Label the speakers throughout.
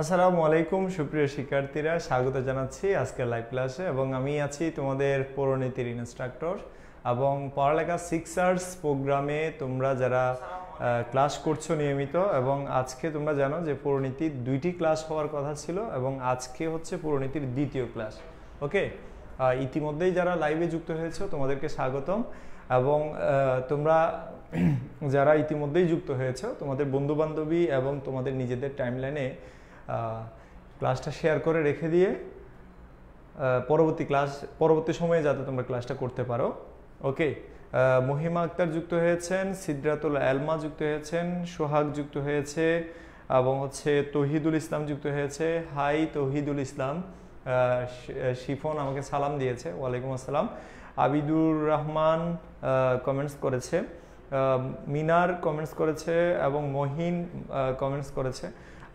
Speaker 1: আসসালামু আলাইকুম সুপ্রিয় শিক্ষার্থীরা স্বাগত জানাচ্ছি আজকের লাইভ ক্লাসে এবং আমি আছি তোমাদের পৌরনীতির ইনস্ট্রাক্টর এবং পড়ালেখা সিক্স আর্স প্রোগ্রামে তোমরা যারা ক্লাস করছো নিয়মিত এবং আজকে তোমরা জানো যে পৌরনীতির দুইটি ক্লাস হওয়ার কথা ছিল এবং আজকে হচ্ছে পৌরনীতির দ্বিতীয় ক্লাস ওকে ইতিমধ্যেই যারা লাইভে যুক্ত হয়েছে তোমাদেরকে স্বাগতম এবং তোমরা যারা ইতিমধ্যেই যুক্ত হয়েছে তোমাদের বন্ধুবান্ধবী এবং তোমাদের নিজেদের টাইম লাইনে ক্লাসটা শেয়ার করে রেখে দিয়ে পরবর্তী ক্লাস পরবর্তী সময়ে যাতে তোমরা ক্লাসটা করতে পারো ওকে মহিমা আক্তার যুক্ত হয়েছেন সিদ্রাতুল আলমা যুক্ত হয়েছেন সোহাগ যুক্ত হয়েছে এবং হচ্ছে তহিদুল ইসলাম যুক্ত হয়েছে হাই তহিদুল ইসলাম শিফন আমাকে সালাম দিয়েছে ওয়ালাইকুম আসসালাম আবিদুর রহমান কমেন্টস করেছে মিনার কমেন্টস করেছে এবং মহিন কমেন্টস করেছে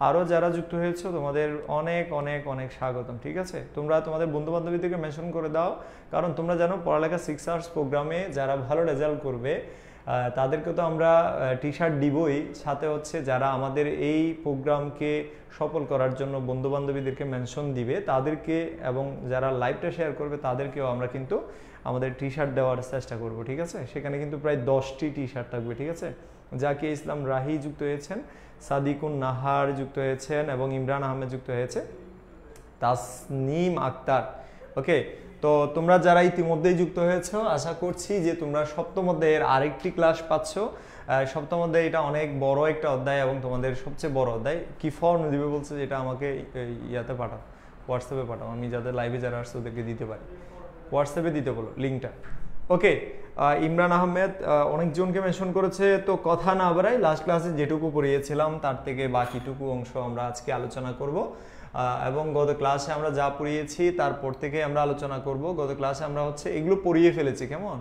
Speaker 1: আরও যারা যুক্ত হয়েছো তোমাদের অনেক অনেক অনেক স্বাগতম ঠিক আছে তোমরা তোমাদের বন্ধু বান্ধবীদেরকে মেনশন করে দাও কারণ তোমরা জানো পড়ালেখা সিক্স আওয়ার্স প্রোগ্রামে যারা ভালো রেজাল্ট করবে তাদেরকে তো আমরা টি শার্ট দিবই সাথে হচ্ছে যারা আমাদের এই প্রোগ্রামকে সফল করার জন্য বন্ধু বান্ধবীদেরকে মেনশন দিবে তাদেরকে এবং যারা লাইভটা শেয়ার করবে তাদেরকেও আমরা কিন্তু আমাদের টি শার্ট দেওয়ার চেষ্টা করব ঠিক আছে সেখানে কিন্তু প্রায় দশটি টি শার্ট থাকবে ঠিক আছে জাকিয়া ইসলাম রাহি যুক্ত হয়েছেন সাদিকুন নাহার যুক্ত হয়েছেন এবং ইমরান আহমেদ যুক্ত হয়েছে তাসনিম আক্তার ওকে তো তোমরা যারা ইতিমধ্যেই যুক্ত হয়েছ আশা করছি যে তোমরা সপ্তম অধ্যায়ের আরেকটি ক্লাস পাচ্ছ সপ্তম অধ্যায় এটা অনেক বড় একটা অধ্যায় এবং তোমাদের সবচেয়ে বড় অধ্যায় কি ফর্ম দিবে বলছে যেটা আমাকে ইয়াতে পাঠাও হোয়াটসঅ্যাপে পাঠাও আমি যাদের লাইভে যারা আসছে ওদেরকে দিতে পারি হোয়াটসঅ্যাপে দিতে বলো লিঙ্কটা ওকে ইমরান আহমেদ অনেকজনকে মেনশন করেছে তো কথা না বেড়াই লাস্ট ক্লাসে যেটুকু পড়িয়েছিলাম তার থেকে বাকিটুকু অংশ আমরা আজকে আলোচনা করব এবং গত ক্লাসে আমরা যা পড়িয়েছি তারপর থেকে আমরা আলোচনা করব গত ক্লাসে আমরা হচ্ছে এগুলো পড়িয়ে ফেলেছি কেমন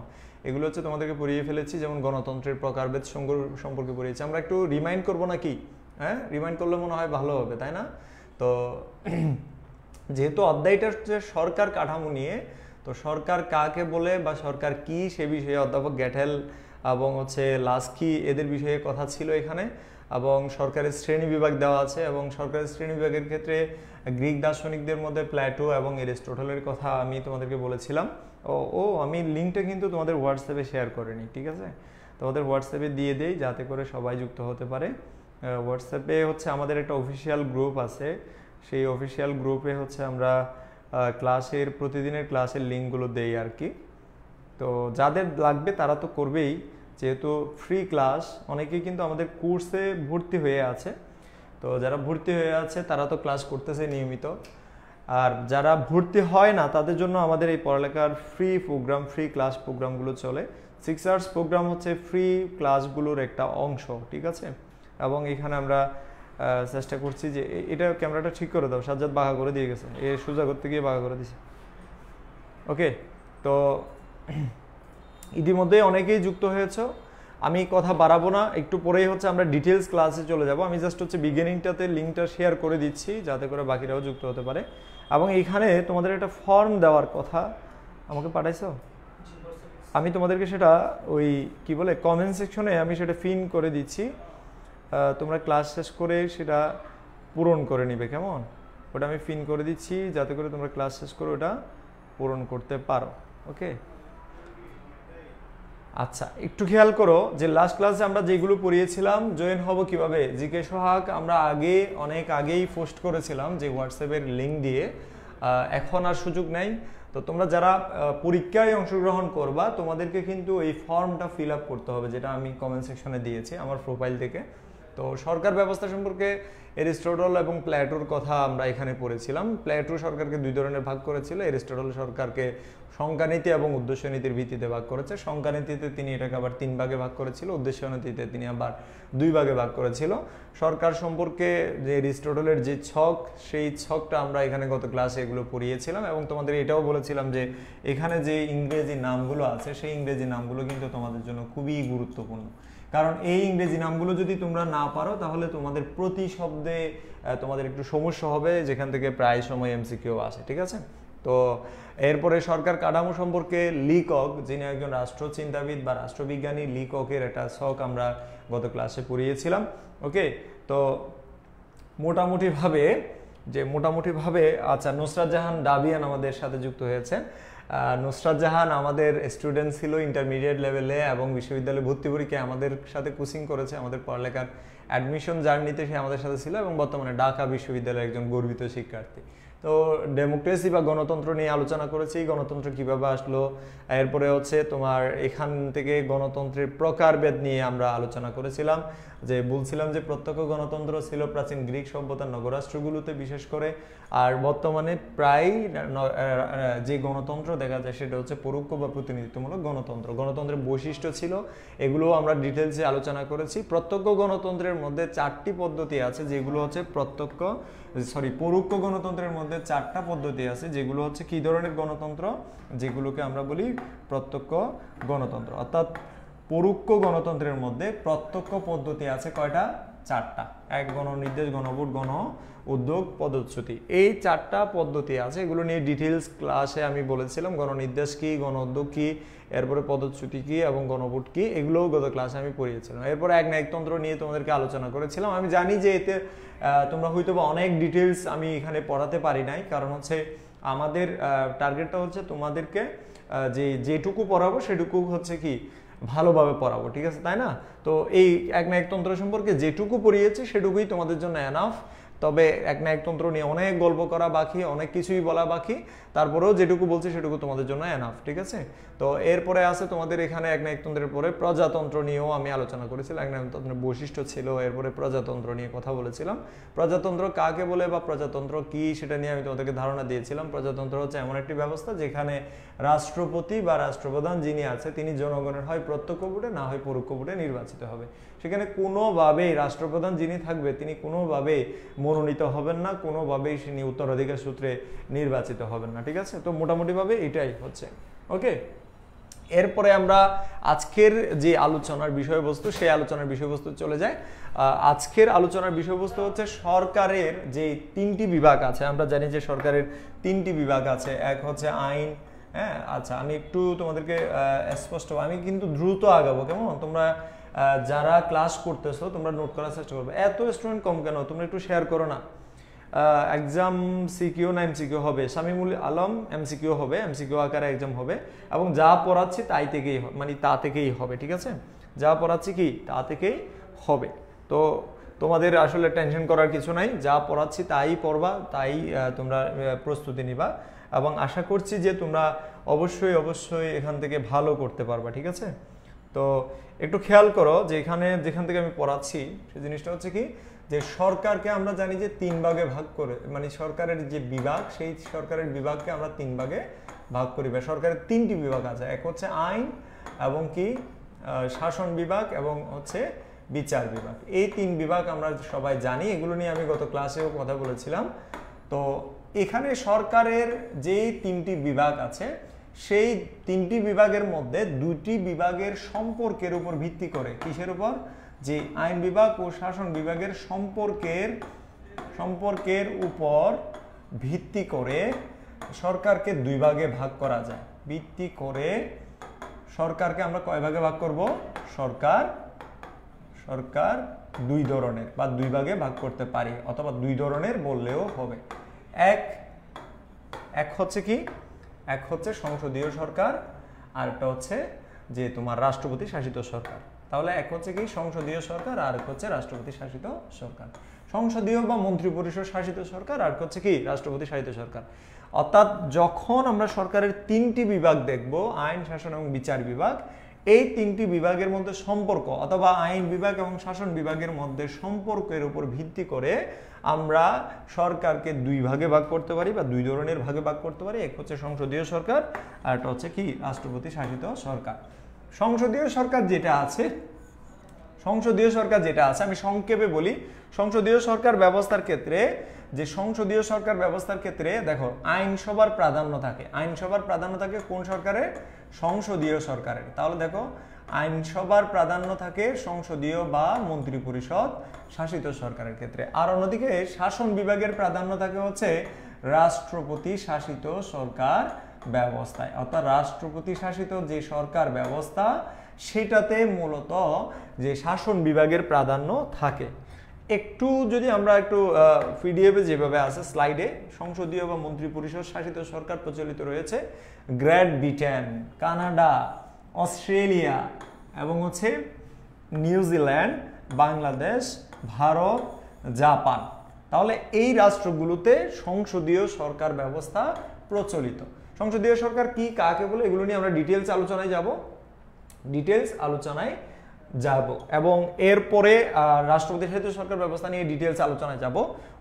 Speaker 1: এগুলো হচ্ছে তোমাদেরকে পড়িয়ে ফেলেছি যেমন গণতন্ত্রের প্রকারভেদ সম্পর্কে পড়িয়েছি আমরা একটু রিমাইন্ড করবো নাকি হ্যাঁ রিমাইন্ড করলে মনে হয় ভালো হবে তাই না তো যেহেতু অধ্যায়টা হচ্ছে সরকার কাঠামো নিয়ে তো সরকার কাকে বলে বা সরকার কি সে বিষয়ে অধ্যাপক গ্যাটেল এবং হচ্ছে লাস্কি এদের বিষয়ে কথা ছিল এখানে এবং সরকারের শ্রেণী বিভাগ দেওয়া আছে এবং সরকারের শ্রেণী বিভাগের ক্ষেত্রে গ্রিক দার্শনিকদের মধ্যে প্ল্যাটো এবং এরিস্টোটলের কথা আমি তোমাদেরকে বলেছিলাম ও ও আমি লিঙ্কটা কিন্তু তোমাদের হোয়াটসঅ্যাপে শেয়ার করিনি ঠিক আছে তোমাদের হোয়াটসঅ্যাপে দিয়ে দেই যাতে করে সবাই যুক্ত হতে পারে হোয়াটসঅ্যাপে হচ্ছে আমাদের একটা অফিসিয়াল গ্রুপ আছে সেই অফিসিয়াল গ্রুপে হচ্ছে আমরা ক্লাসের প্রতিদিনের ক্লাসের লিঙ্কগুলো দেই আর কি তো যাদের লাগবে তারা তো করবেই যেহেতু ফ্রি ক্লাস অনেকেই কিন্তু আমাদের কোর্সে ভর্তি হয়ে আছে তো যারা ভর্তি হয়ে আছে তারা তো ক্লাস করতেছে নিয়মিত আর যারা ভর্তি হয় না তাদের জন্য আমাদের এই পড়ালেখার ফ্রি প্রোগ্রাম ফ্রি ক্লাস প্রোগ্রামগুলো চলে সিক্স আওয়ার্স প্রোগ্রাম হচ্ছে ফ্রি ক্লাসগুলোর একটা অংশ ঠিক আছে এবং এখানে আমরা চেষ্টা করছি যে এটা ক্যামেরাটা ঠিক করে দাও সাজ্জাদ বাঘা করে দিয়ে গেছে এ সোজা করতে গিয়ে বাঘা করে দিছে ওকে তো ইতিমধ্যে অনেকেই যুক্ত হয়েছ আমি কথা বাড়াবো না একটু পরেই হচ্ছে আমরা ডিটেলস ক্লাসে চলে যাব আমি জাস্ট হচ্ছে বিগিনিংটাতে লিঙ্কটা শেয়ার করে দিচ্ছি যাতে করে বাকিরাও যুক্ত হতে পারে এবং এখানে তোমাদের একটা ফর্ম দেওয়ার কথা আমাকে পাঠাইছো আমি তোমাদেরকে সেটা ওই কি বলে কমেন্ট সেকশনে আমি সেটা ফিন করে দিচ্ছি তোমরা ক্লাস শেষ করে সেটা পূরণ করে নিবে কেমন ওটা আমি ফিন করে দিচ্ছি যাতে করে তোমরা ক্লাস শেষ করে ওটা পূরণ করতে পারো ওকে আচ্ছা একটু খেয়াল করো যে লাস্ট ক্লাসে আমরা যেগুলো পড়িয়েছিলাম জয়েন হব কিভাবে জিকে সোহাগ আমরা আগে অনেক আগেই পোস্ট করেছিলাম যে হোয়াটসঅ্যাপের লিঙ্ক দিয়ে এখন আর সুযোগ নেই তো তোমরা যারা পরীক্ষায় অংশগ্রহণ করবা তোমাদেরকে কিন্তু এই ফর্মটা ফিল আপ করতে হবে যেটা আমি কমেন্ট সেকশনে দিয়েছি আমার প্রোফাইল থেকে তো সরকার ব্যবস্থা সম্পর্কে এরিস্টোটল এবং প্ল্যাটোর কথা আমরা এখানে পড়েছিলাম প্ল্যাটো সরকারকে দুই ধরনের ভাগ করেছিল এরিস্টোটল সরকারকে সংখ্যানীতি এবং উদ্দেশ্য নীতির ভিত্তিতে ভাগ করেছে সংখ্যানীতিতে তিনি এটাকে আবার তিন ভাগে ভাগ করেছিল উদ্দেশ্যনীতিতে তিনি আবার দুই ভাগে ভাগ করেছিল সরকার সম্পর্কে যে এরিস্টোটলের যে ছক সেই ছকটা আমরা এখানে গত ক্লাসে এগুলো পড়িয়েছিলাম এবং তোমাদের এটাও বলেছিলাম যে এখানে যে ইংরেজি নামগুলো আছে সেই ইংরেজি নামগুলো কিন্তু তোমাদের জন্য খুবই গুরুত্বপূর্ণ কারণ এই ইংরেজি নামগুলো যদি তোমরা না পারো তাহলে তোমাদের প্রতি শব্দে তোমাদের একটু সমস্যা হবে যেখান থেকে প্রায় সময় এমসিকিউ আসে ঠিক আছে তো এরপরে সরকার কাঠামো সম্পর্কে লিকক যিনি একজন রাষ্ট্রচিন্তাবিদ বা রাষ্ট্রবিজ্ঞানী লিককের একটা শখ আমরা গত ক্লাসে পড়িয়েছিলাম ওকে তো মোটামুটিভাবে যে মোটামুটিভাবে আচ্ছা নুসরাত জাহান ডাবিয়ান আমাদের সাথে যুক্ত হয়েছে নুসরাত জাহান আমাদের স্টুডেন্ট ছিল ইন্টারমিডিয়েট লেভেলে এবং বিশ্ববিদ্যালয়ে ভর্তি পরীক্ষায় আমাদের সাথে কোচিং করেছে আমাদের পড়ালেখার অ্যাডমিশন জার্নিতে সে আমাদের সাথে ছিল এবং বর্তমানে ঢাকা বিশ্ববিদ্যালয়ের একজন গর্বিত শিক্ষার্থী তো ডেমোক্রেসি বা গণতন্ত্র নিয়ে আলোচনা করেছি গণতন্ত্র কিভাবে আসলো এরপরে হচ্ছে তোমার এখান থেকে গণতন্ত্রের প্রকারভেদ নিয়ে আমরা আলোচনা করেছিলাম যে বলছিলাম যে প্রত্যক্ষ গণতন্ত্র ছিল প্রাচীন গ্রিক সভ্যতার নগরাষ্ট্রগুলোতে বিশেষ করে আর বর্তমানে প্রায় যে গণতন্ত্র দেখা যায় সেটা হচ্ছে পরোক্ষ বা প্রতিনিধিত্বমূলক গণতন্ত্র গণতন্ত্রের বৈশিষ্ট্য ছিল এগুলো আমরা ডিটেলসে আলোচনা করেছি প্রত্যক্ষ গণতন্ত্রের মধ্যে চারটি পদ্ধতি আছে যেগুলো হচ্ছে প্রত্যক্ষ সরি পরোক্ষ গণতন্ত্রের মধ্যে চারটা পদ্ধতি আছে যেগুলো হচ্ছে কী ধরনের গণতন্ত্র যেগুলোকে আমরা বলি প্রত্যক্ষ গণতন্ত্র অর্থাৎ পরোক্ষ গণতন্ত্রের মধ্যে প্রত্যক্ষ পদ্ধতি আছে কয়টা চারটা এক গণনির্দেশ গণভোট গণ উদ্যোগ পদচ্যুতি এই চারটা পদ্ধতি আছে এগুলো নিয়ে ডিটেলস ক্লাসে আমি বলেছিলাম গণনির্দেশ কী গণ উদ্যোগ কী এরপরে পদচ্যুতি কী এবং গণভোট কী এগুলোও গত ক্লাসে আমি পড়িয়েছিলাম এরপরে এক ন্যায়তন্ত্র নিয়ে তোমাদেরকে আলোচনা করেছিলাম আমি জানি যে এতে তোমরা হয়তো বা অনেক ডিটেলস আমি এখানে পড়াতে পারি নাই কারণ হচ্ছে আমাদের টার্গেটটা হচ্ছে তোমাদেরকে যে যেটুকু পড়াবো সেটুকু হচ্ছে কি ভালোভাবে পড়াবো ঠিক আছে তাই না তো এই এক না একতন্ত্র সম্পর্কে যেটুকু পড়িয়েছি সেটুকুই তোমাদের জন্য অ্যানাফ তবে এক না একতন্ত্র নিয়ে অনেক গল্প করা বাকি অনেক কিছুই বলা বাকি তারপরেও যেটুকু বলছি সেটুকু তোমাদের জন্য এনাফ ঠিক আছে তো এরপরে আছে তোমাদের এখানে এক না একতন্ত্রের পরে প্রজাতন্ত্র নিয়েও আমি আলোচনা করেছিলাম এক না একতন্ত্রের বৈশিষ্ট্য ছিল এরপরে প্রজাতন্ত্র নিয়ে কথা বলেছিলাম প্রজাতন্ত্র কাকে বলে বা প্রজাতন্ত্র কি সেটা নিয়ে আমি তোমাদেরকে ধারণা দিয়েছিলাম প্রজাতন্ত্র হচ্ছে এমন একটি ব্যবস্থা যেখানে রাষ্ট্রপতি বা রাষ্ট্রপ্রধান যিনি আছে তিনি জনগণের হয় প্রত্যক্ষ ভোটে না হয় পরোক্ষ ভোটে নির্বাচিত হবে সেখানে কোনোভাবেই রাষ্ট্রপ্রধান যিনি থাকবে তিনি কোনোভাবেই মনোনীত হবেন না কোনোভাবেই তিনি উত্তরাধিকার সূত্রে নির্বাচিত হবেন না ঠিক আছে তো মোটামুটিভাবে এটাই হচ্ছে ওকে এরপরে আমরা আজকের যে আলোচনার বিষয়বস্তু সেই আলোচনার বিষয়বস্তু চলে যায় আজকের আলোচনার বিষয়বস্তু হচ্ছে সরকারের যে তিনটি বিভাগ আছে আমরা জানি যে সরকারের তিনটি বিভাগ আছে এক হচ্ছে আইন হ্যাঁ আচ্ছা আমি একটু তোমাদেরকে স্পষ্ট আমি কিন্তু দ্রুত আগাবো কেমন তোমরা যারা ক্লাস করতেছো তোমরা নোট করার চেষ্টা করবে এত স্টুডেন্ট কম কেন তোমরা একটু শেয়ার করো না এক্সাম সিকিউ না এমসিকিউ হবে শামিমুল আলম এমসিকিউ হবে এমসিকিউ আকারে এক্সাম হবে এবং যা পড়াচ্ছি তাই থেকেই মানে তা থেকেই হবে ঠিক আছে যা পড়াচ্ছি কি তা থেকেই হবে তো তোমাদের আসলে টেনশন করার কিছু নাই যা পড়াচ্ছি তাই পড়বা তাই তোমরা প্রস্তুতি নিবা এবং আশা করছি যে তোমরা অবশ্যই অবশ্যই এখান থেকে ভালো করতে পারবা ঠিক আছে তো একটু খেয়াল করো যে এখানে যেখান থেকে আমি পড়াচ্ছি সেই জিনিসটা হচ্ছে কি যে সরকারকে আমরা জানি যে তিন ভাগে ভাগ করে মানে সরকারের যে বিভাগ সেই সরকারের বিভাগকে আমরা তিন ভাগে ভাগ করি বা সরকারের তিনটি বিভাগ আছে এক হচ্ছে আইন এবং কি শাসন বিভাগ এবং হচ্ছে বিচার বিভাগ এই তিন বিভাগ আমরা সবাই জানি এগুলো নিয়ে আমি গত ক্লাসেও কথা বলেছিলাম তো এখানে সরকারের যেই তিনটি বিভাগ আছে সেই তিনটি বিভাগের মধ্যে দুটি বিভাগের সম্পর্কের উপর ভিত্তি করে কিসের উপর যে আইন বিভাগ ও শাসন বিভাগের সম্পর্কের সম্পর্কের উপর ভিত্তি করে সরকারকে দুই ভাগে ভাগ করা যায় ভিত্তি করে সরকারকে আমরা কয় ভাগে ভাগ করব সরকার সরকার দুই ধরনের বা দুই ভাগে ভাগ করতে পারি অথবা দুই ধরনের বললেও হবে এক এক হচ্ছে কি এক হচ্ছে সংসদীয় সরকার আর একটা হচ্ছে যে তোমার রাষ্ট্রপতি শাসিত সরকার তাহলে এক হচ্ছে কি সংসদীয় সরকার আর এক হচ্ছে রাষ্ট্রপতি শাসিত সরকার সংসদীয় বা মন্ত্রিপরিষদ শাসিত সরকার আর হচ্ছে কি রাষ্ট্রপতি শাসিত সরকার অর্থাৎ যখন আমরা সরকারের তিনটি বিভাগ দেখব আইন শাসন এবং বিচার বিভাগ এই তিনটি বিভাগের মধ্যে সম্পর্ক অথবা আইন বিভাগ এবং শাসন বিভাগের মধ্যে সম্পর্কের উপর ভিত্তি করে আমরা সরকারকে দুই ভাগে ভাগ করতে পারি বা দুই ধরনের ভাগে ভাগ করতে পারি এক হচ্ছে সংসদীয় সরকার আর একটা হচ্ছে কি রাষ্ট্রপতি শাসিত সরকার সংসদীয় সরকার যেটা আছে সংসদীয় সরকার যেটা আছে আমি সংক্ষেপে বলি সংসদীয় সরকার ব্যবস্থার ক্ষেত্রে যে সংসদীয় সরকার ব্যবস্থার ক্ষেত্রে দেখো আইনসভার প্রাধান্য থাকে আইনসভার প্রাধান্য থাকে কোন সরকারের সংসদীয় সরকারের তাহলে দেখো আইনসভার প্রাধান্য থাকে সংসদীয় বা মন্ত্রী পরিষদ শাসিত সরকারের ক্ষেত্রে আর অন্যদিকে শাসন বিভাগের প্রাধান্য থাকে হচ্ছে রাষ্ট্রপতি শাসিত সরকার ব্যবস্থায় অর্থাৎ রাষ্ট্রপতি শাসিত যে সরকার ব্যবস্থা সেটাতে মূলত যে শাসন বিভাগের প্রাধান্য থাকে একটু যদি আমরা একটু পিডিএফে যেভাবে আছে স্লাইডে সংসদীয় বা মন্ত্রী পরিষদ শাসিত সরকার প্রচলিত রয়েছে গ্র্যাড ব্রিটেন কানাডা অস্ট্রেলিয়া এবং হচ্ছে নিউজিল্যান্ড বাংলাদেশ ভারত জাপান তাহলে এই রাষ্ট্রগুলোতে সংসদীয় সরকার ব্যবস্থা প্রচলিত সংসদীয় সরকার কি কাকে বলে এগুলো নিয়ে আমরা ডিটেলস আলোচনায় যাব ডিটেলস আলোচনায় যাব এবং এরপরে রাষ্ট্রপতি সাহিত্য সরকার ব্যবস্থা নিয়ে ডিটেলস আলোচনায় যাব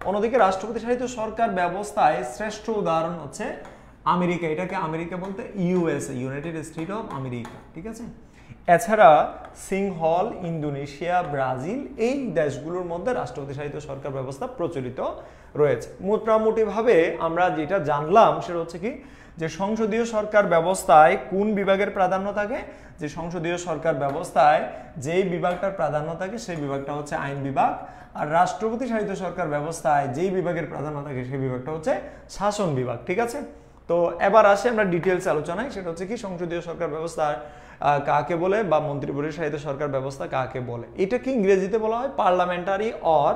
Speaker 1: অন্যদিকে রাষ্ট্রপতি সাহিত্য সরকার ব্যবস্থায় শ্রেষ্ঠ উদাহরণ হচ্ছে আমেরিকা এটাকে আমেরিকা বলতে USA United State of America ঠিক আছে এছাড়া সিংহল ইন্দোনেশিয়া ব্রাজিল এই দেশগুলোর মধ্যে রাষ্ট্রপতি শাসিত সরকার ব্যবস্থা প্রচলিত রয়েছে মোটামুটিভাবে আমরা যেটা জানলাম সেটা হচ্ছে কি যে সংসদীয় সরকার ব্যবস্থায় কোন বিভাগের প্রাধান্য থাকে যে সংসদীয় সরকার ব্যবস্থায় যেই বিভাগটার প্রাধান্য থাকে সেই বিভাগটা হচ্ছে আইন বিভাগ আর রাষ্ট্রপতি শাসিত সরকার ব্যবস্থায় যেই বিভাগের প্রাধান্য থাকে সেই বিভাগটা হচ্ছে শাসন বিভাগ ঠিক আছে তো এবার আসে আমরা ডিটেলস আলোচনায় সেটা হচ্ছে কি সংসদীয় সরকার ব্যবস্থা কাকে বলে বা মন্ত্রী পরিষদ সরকার ব্যবস্থা কাকে বলে এটাকে ইংরেজিতে বলা হয় পার্লামেন্টারি অর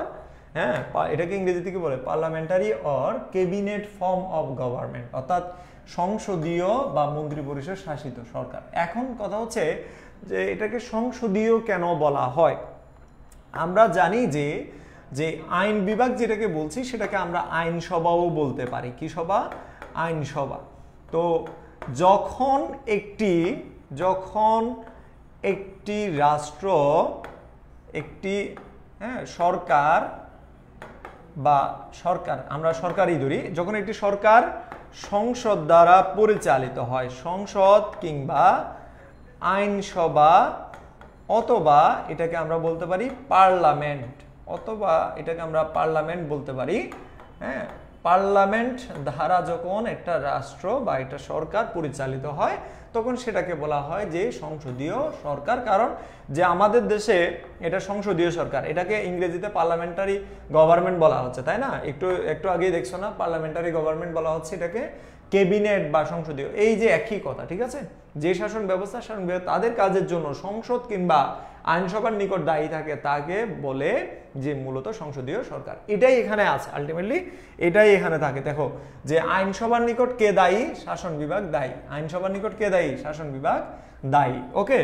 Speaker 1: হ্যাঁ এটাকে ইংরেজিতে কি বলে parliamentary or cabinet form of government অর্থাৎ সংসদীয় বা মন্ত্রী পরিষদ শাসিত সরকার এখন কথা হচ্ছে যে এটাকে সংসদীয় কেন বলা হয় আমরা জানি যে যে আইন বিভাগ যেটাকে বলছি সেটাকে আমরা আইনসভাও বলতে পারি কি সভা আইনসভা তো যখন একটি যখন একটি রাষ্ট্র একটি হ্যাঁ সরকার বা সরকার আমরা সরকারই ধরি যখন একটি সরকার সংসদ দ্বারা পরিচালিত হয় সংসদ কিংবা আইনসভা অথবা এটাকে আমরা বলতে পারি পার্লামেন্ট অথবা এটাকে আমরা পার্লামেন্ট বলতে পারি হ্যাঁ পার্লামেন্ট ধারা যখন একটা রাষ্ট্র বা একটা সরকার পরিচালিত হয় তখন সেটাকে বলা হয় যে সংসদীয় সরকার কারণ যে আমাদের দেশে এটা সংসদীয় সরকার এটাকে ইংরেজিতে পার্লামেন্টারি গভর্নমেন্ট বলা হচ্ছে তাই না একটু একটু আগেই দেখছো না পার্লামেন্টারি গভর্নমেন্ট বলা হচ্ছে এটাকে কেবিনেট বা সংসদীয় এই যে একই কথা ঠিক আছে যে শাসন ব্যবস্থা শাসন তাদের কাজের জন্য সংসদ কিংবা আইনসভার নিকট দায়ী থাকে তাকে বলে যে মূলত সংসদীয় সরকার এটাই এখানে আছে আলটিমেটলি এটাই এখানে থাকে দেখো যে আইনসভার নিকট কে দায়ী শাসন বিভাগ দায়ী আইনসভার নিকট কে দায়ী শাসন বিভাগ দায়ী ওকে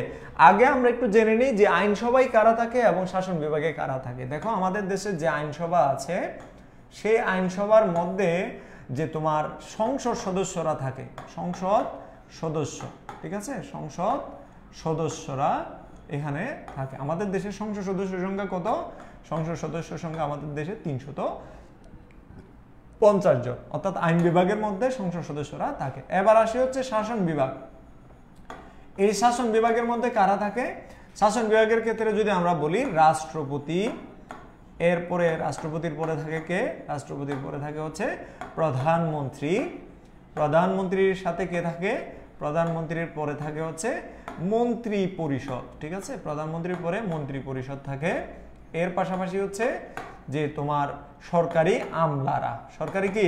Speaker 1: আগে আমরা একটু জেনে নিই যে আইনসভায় কারা থাকে এবং শাসন বিভাগে কারা থাকে দেখো আমাদের দেশে যে আইনসভা আছে সেই আইনসভার মধ্যে যে তোমার সংসদ সদস্যরা থাকে সংসদ সদস্য ঠিক আছে সংসদ সদস্যরা এখানে থাকে আমাদের দেশের সংসদ সদস্যের সংখ্যা কত সংসদ সদস্য সংখ্যা আমাদের দেশে তিনশত পঞ্চাশ জন অর্থাৎ আইন বিভাগের মধ্যে সংসদ সদস্যরা থাকে এবার আসি হচ্ছে শাসন বিভাগ এই শাসন বিভাগের মধ্যে কারা থাকে শাসন বিভাগের ক্ষেত্রে যদি আমরা বলি রাষ্ট্রপতি এরপরে রাষ্ট্রপতির পরে থাকে কে রাষ্ট্রপতির পরে থাকে হচ্ছে প্রধানমন্ত্রী প্রধানমন্ত্রীর সাথে কে থাকে প্রধানমন্ত্রীর পরে থাকে হচ্ছে মন্ত্রী পরিষদ ঠিক আছে প্রধানমন্ত্রীর পরে মন্ত্রী পরিষদ থাকে এর পাশাপাশি হচ্ছে যে তোমার সরকারি আমলারা সরকারি কি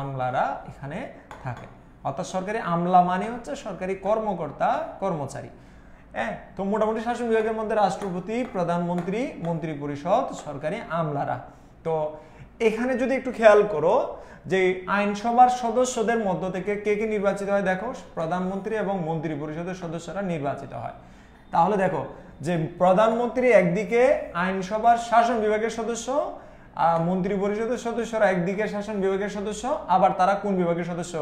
Speaker 1: আমলারা এখানে থাকে অর্থাৎ সরকারি আমলা মানে হচ্ছে সরকারি কর্মকর্তা কর্মচারী হ্যাঁ তো মোটামুটি শাসন বিভাগের মধ্যে রাষ্ট্রপতি প্রধানমন্ত্রী মন্ত্রী পরিষদ সরকারি আমলারা তো এখানে যদি একটু খেয়াল করো যে আইনসভার সদস্যদের মধ্য থেকে কে কে নির্বাচিত হয় দেখো প্রধানমন্ত্রী এবং মন্ত্রী পরিষদের সদস্যরা নির্বাচিত হয় তাহলে দেখো যে প্রধানমন্ত্রী একদিকে আইনসভার শাসন বিভাগের সদস্য মন্ত্রী পরিষদের সদস্যরা একদিকে শাসন বিভাগের সদস্য আবার তারা কোন বিভাগের সদস্য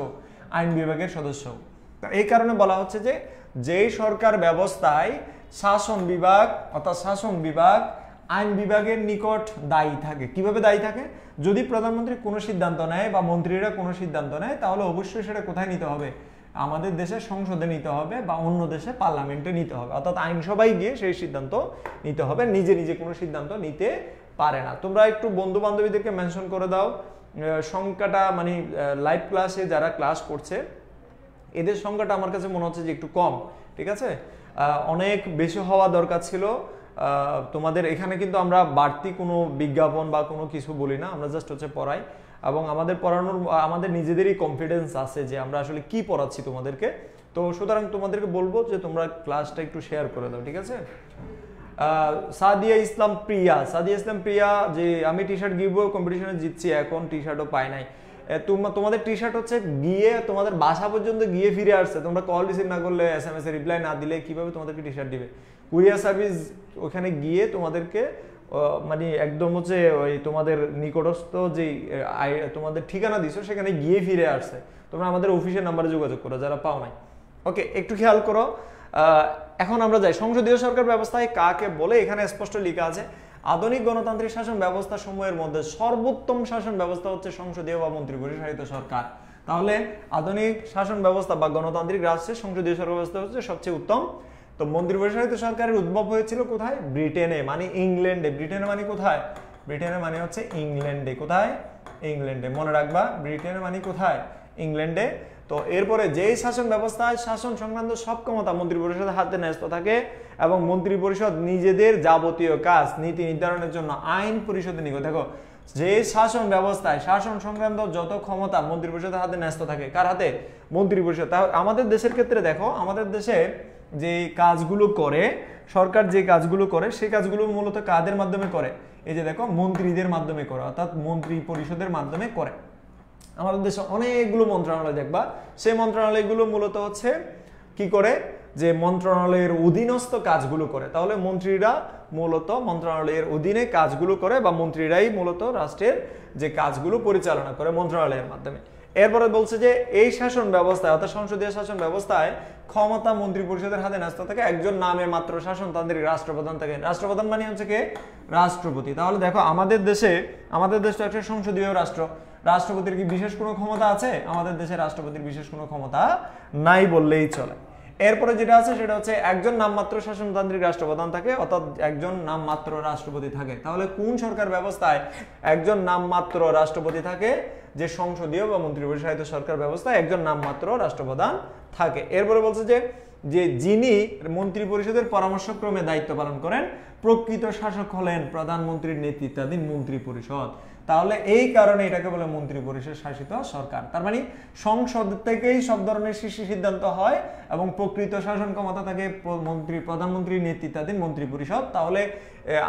Speaker 1: আইন বিভাগের সদস্য এই কারণে বলা হচ্ছে যে যেই সরকার ব্যবস্থায় শাসন বিভাগ অর্থাৎ শাসন বিভাগ আইন বিভাগের নিকট দায়ী থাকে কিভাবে দায়ী থাকে যদি প্রধানমন্ত্রী কোনো সিদ্ধান্ত নেয় বা মন্ত্রীরা কোনো সিদ্ধান্ত নেয় তাহলে অবশ্যই সেটা কোথায় নিতে হবে আমাদের দেশে সংসদে নিতে হবে বা অন্য দেশে পার্লামেন্টে নিতে হবে অর্থাৎ আইনসভায় গিয়ে সেই সিদ্ধান্ত নিতে হবে নিজে নিজে কোনো সিদ্ধান্ত নিতে পারে না তোমরা একটু বন্ধু বান্ধবীদেরকে মেনশন করে দাও সংখ্যাটা মানে লাইভ ক্লাসে যারা ক্লাস করছে এদের সংখ্যাটা আমার কাছে মনে হচ্ছে যে একটু কম ঠিক আছে অনেক বেশি হওয়া দরকার ছিল তোমাদের এখানে কিন্তু আমরা বাড়তি কোনো বিজ্ঞাপন বা কোনো কিছু বলি না আমরা জাস্ট হচ্ছে পড়াই এবং আমাদের পড়ানোর আমাদের নিজেদেরই কনফিডেন্স আছে যে আমরা আসলে কি পড়াচ্ছি তোমাদেরকে তো সুতরাং তোমাদেরকে বলবো যে তোমরা ক্লাসটা একটু শেয়ার করে দাও ঠিক আছে সাদিয়া ইসলাম প্রিয়া সাদিয়া ইসলাম প্রিয়া যে আমি টি শার্ট গিভওয়ে কম্পিটিশনে জিতছি এখন টি শার্টও পাই নাই তোমাদের টি শার্ট হচ্ছে গিয়ে তোমাদের বাসা পর্যন্ত গিয়ে ফিরে আসছে তোমরা কল রিসিভ না করলে এস এম এস এ রিপ্লাই না দিলে কিভাবে তোমাদেরকে টি শার্ট দিবে কুরিয়ার সার্ভিস ওখানে গিয়ে তোমাদেরকে মানে একদম হচ্ছে ওই তোমাদের নিকটস্থ যে তোমাদের ঠিকানা দিছো সেখানে গিয়ে ফিরে আসছে তোমরা আমাদের অফিসের নাম্বারে যোগাযোগ করো যারা পাও নাই ওকে একটু খেয়াল করো এখন আমরা যাই সংসদীয় সরকার ব্যবস্থায় কাকে বলে এখানে স্পষ্ট লেখা আছে আধুনিক গণতান্ত্রিক শাসন ব্যবস্থা সময়ের মধ্যে সর্বোত্তম শাসন ব্যবস্থা হচ্ছে সংসদীয় বা মন্ত্রী পরিচালিত সরকার তাহলে আধুনিক শাসন ব্যবস্থা বা গণতান্ত্রিক রাষ্ট্রের সংসদীয় সরকার ব্যবস্থা হচ্ছে সবচেয়ে উত্তম তো মন্দির প্রসারিত সরকারের উদ্ভব হয়েছিল কোথায় ব্রিটেনে মানে ইংল্যান্ডে ব্রিটেনে মানে কোথায় ব্রিটেনে মানে হচ্ছে ইংল্যান্ডে কোথায় ইংল্যান্ডে মনে রাখবা ব্রিটেনে মানে কোথায় ইংল্যান্ডে তো এরপরে যেই শাসন ব্যবস্থায় শাসন সংক্রান্ত সব ক্ষমতা মন্ত্রী পরিষদের হাতে ন্যস্ত থাকে এবং মন্ত্রী পরিষদ নিজেদের যাবতীয় কাজ নীতি নির্ধারণের জন্য আইন পরিষদে নিগো দেখো যে শাসন ব্যবস্থায় শাসন সংক্রান্ত যত ক্ষমতা মন্ত্রী পরিষদের হাতে ন্যস্ত থাকে কার হাতে মন্ত্রী পরিষদ আমাদের দেশের ক্ষেত্রে দেখো আমাদের দেশে যে কাজগুলো করে সরকার যে কাজগুলো করে সেই কাজগুলো মূলত কাদের মাধ্যমে করে এই যে দেখো মন্ত্রীদের মাধ্যমে করে অর্থাৎ মন্ত্রী পরিষদের মাধ্যমে করে আমাদের দেশে অনেকগুলো মন্ত্রণালয় দেখবা সেই মন্ত্রণালয়গুলো মূলত হচ্ছে কি করে যে মন্ত্রণালয়ের অধীনস্থ কাজগুলো করে তাহলে মন্ত্রীরা মূলত মন্ত্রণালয়ের অধীনে কাজগুলো করে বা মন্ত্রীরাই মূলত রাষ্ট্রের যে কাজগুলো পরিচালনা করে মন্ত্রণালয়ের মাধ্যমে এরপরে বলছে যে এই শাসন ব্যবস্থায় অর্থাৎ সংসদীয় শাসন ব্যবস্থায় ক্ষমতা মন্ত্রী পরিষদের হাতে ন্যস্ত থাকে একজন নামে মাত্র শাসন তাদের রাষ্ট্রপ্রধান থাকে রাষ্ট্রপ্রধান মানে হচ্ছে কে রাষ্ট্রপতি তাহলে দেখো আমাদের দেশে আমাদের দেশটা একটা সংসদীয় রাষ্ট্র রাষ্ট্রপতির কি বিশেষ কোনো ক্ষমতা আছে আমাদের দেশে রাষ্ট্রপতির বিশেষ কোনো ক্ষমতা নাই বললেই চলে এরপরে যেটা আছে সেটা হচ্ছে একজন নামমাত্র শাসনতান্ত্রিক রাষ্ট্রপ্রধান থাকে অর্থাৎ একজন নামমাত্র রাষ্ট্রপতি থাকে তাহলে কোন সরকার ব্যবস্থায় একজন নামমাত্র রাষ্ট্রপতি থাকে যে সংসদীয় বা মন্ত্রিপরিষদ সরকার ব্যবস্থায় একজন নামমাত্র রাষ্ট্রপ্রধান থাকে এরপরে বলছে যে যে যিনি মন্ত্রী পরিষদের পরামর্শক্রমে দায়িত্ব পালন করেন প্রকৃত শাসক হলেন প্রধানমন্ত্রীর নেতৃত্বাধীন মন্ত্রী পরিষদ তাহলে এই কারণে এটাকে বলে মন্ত্রী পরিষদ শাসিত সরকার তার মানে সংসদ থেকেই সব ধরনের শীর্ষ সিদ্ধান্ত হয় এবং প্রকৃত শাসন ক্ষমতা থাকে মন্ত্রী প্রধানমন্ত্রীর নেতৃত্বাধীন মন্ত্রী পরিষদ তাহলে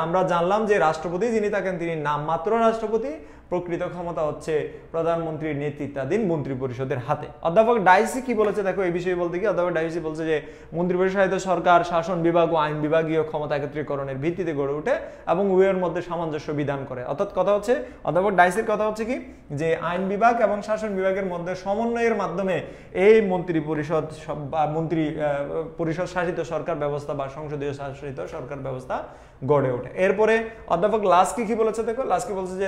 Speaker 1: আমরা জানলাম যে রাষ্ট্রপতি যিনি থাকেন তিনি নামমাত্র রাষ্ট্রপতি প্রকৃত ক্ষমতা হচ্ছে প্রধানমন্ত্রীর নেতৃত্বাধীন মন্ত্রী পরিষদের হাতে অধ্যাপক ডাইসি কি বলেছে দেখো এই বিষয়ে বলতে কি অধ্যাপক ডাইসি বলছে যে মন্ত্রী পরিষদ সরকার শাসন বিভাগ ও আইন বিভাগীয় ক্ষমতা একত্রীকরণের ভিত্তিতে গড়ে ওঠে এবং উভয়ের মধ্যে সামঞ্জস্য বিধান করে অর্থাৎ কথা হচ্ছে অধ্যাপক ডাইসির কথা হচ্ছে কি যে আইন বিভাগ এবং শাসন বিভাগের মধ্যে সমন্বয়ের মাধ্যমে এই মন্ত্রী পরিষদ বা মন্ত্রী পরিষদ শাসিত সরকার ব্যবস্থা বা সংসদীয় শাসিত সরকার ব্যবস্থা গড়ে ওঠে এরপরে অধ্যাপক লাস্কি কি বলেছে দেখো লাস্কি বলছে যে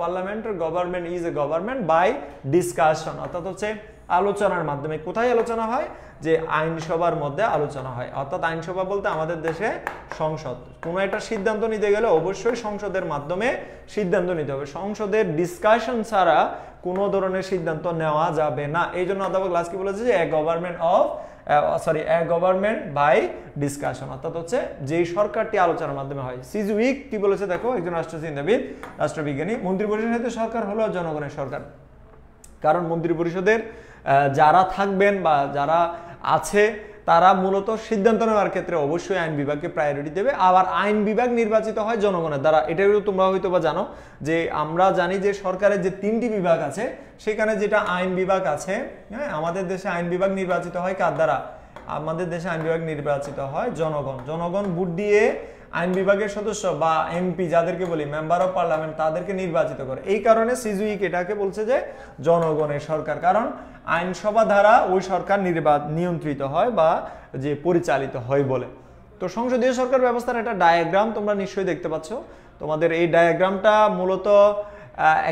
Speaker 1: parliament government is a government by discussion অর্থাৎ হচ্ছে আলোচনার মাধ্যমে কোথায় আলোচনা হয় যে আইনসভার মধ্যে আলোচনা হয় অর্থাৎ আইনসভা বলতে আমাদের দেশে সংসদ কোনো একটা সিদ্ধান্ত নিতে গেলে অবশ্যই সংসদের মাধ্যমে সিদ্ধান্ত নিতে হবে সংসদের ডিসকাশন ছাড়া কোনো ধরনের সিদ্ধান্ত নেওয়া যাবে না এই জন্য অধ্যাপক লাস্কি বলেছে যে a government of sorry a government by discussion অর্থাৎ হচ্ছে যেই সরকারটি আলোচনার মাধ্যমে হয় সিজ উইক কি বলেছে দেখো একজন রাষ্ট্রচিন্তাবিদ রাষ্ট্রবিজ্ঞানী পরিষদের সরকার হলো জনগণের সরকার কারণ মন্ত্রিপরিষদের যারা থাকবেন বা যারা আছে তারা মূলত সিদ্ধান্ত নেওয়ার ক্ষেত্রে অবশ্যই আইন বিভাগকে প্রায়োরিটি দেবে আবার আইন বিভাগ নির্বাচিত হয় জনগণের দ্বারা এটাও তোমরা হয়তো বা জানো যে আমরা জানি যে সরকারের যে তিনটি বিভাগ আছে সেখানে যেটা আইন বিভাগ আছে হ্যাঁ আমাদের দেশে আইন বিভাগ নির্বাচিত হয় কার দ্বারা আমাদের দেশে আইন বিভাগ নির্বাচিত হয় জনগণ জনগণ ভোট দিয়ে আইন বিভাগের সদস্য বা এমপি যাদেরকে বলি মেম্বার অফ পার্লামেন্ট তাদেরকে নির্বাচিত করে এই কারণে সিজুইক এটাকে বলছে যে জনগণের সরকার কারণ আইনসভা দ্বারা ওই সরকার নির্বাচ নিয়ন্ত্রিত হয় বা যে পরিচালিত হয় বলে তো সংসদীয় সরকার ব্যবস্থার একটা ডায়াগ্রাম তোমরা নিশ্চয়ই দেখতে পাচ্ছ তোমাদের এই ডায়াগ্রামটা মূলত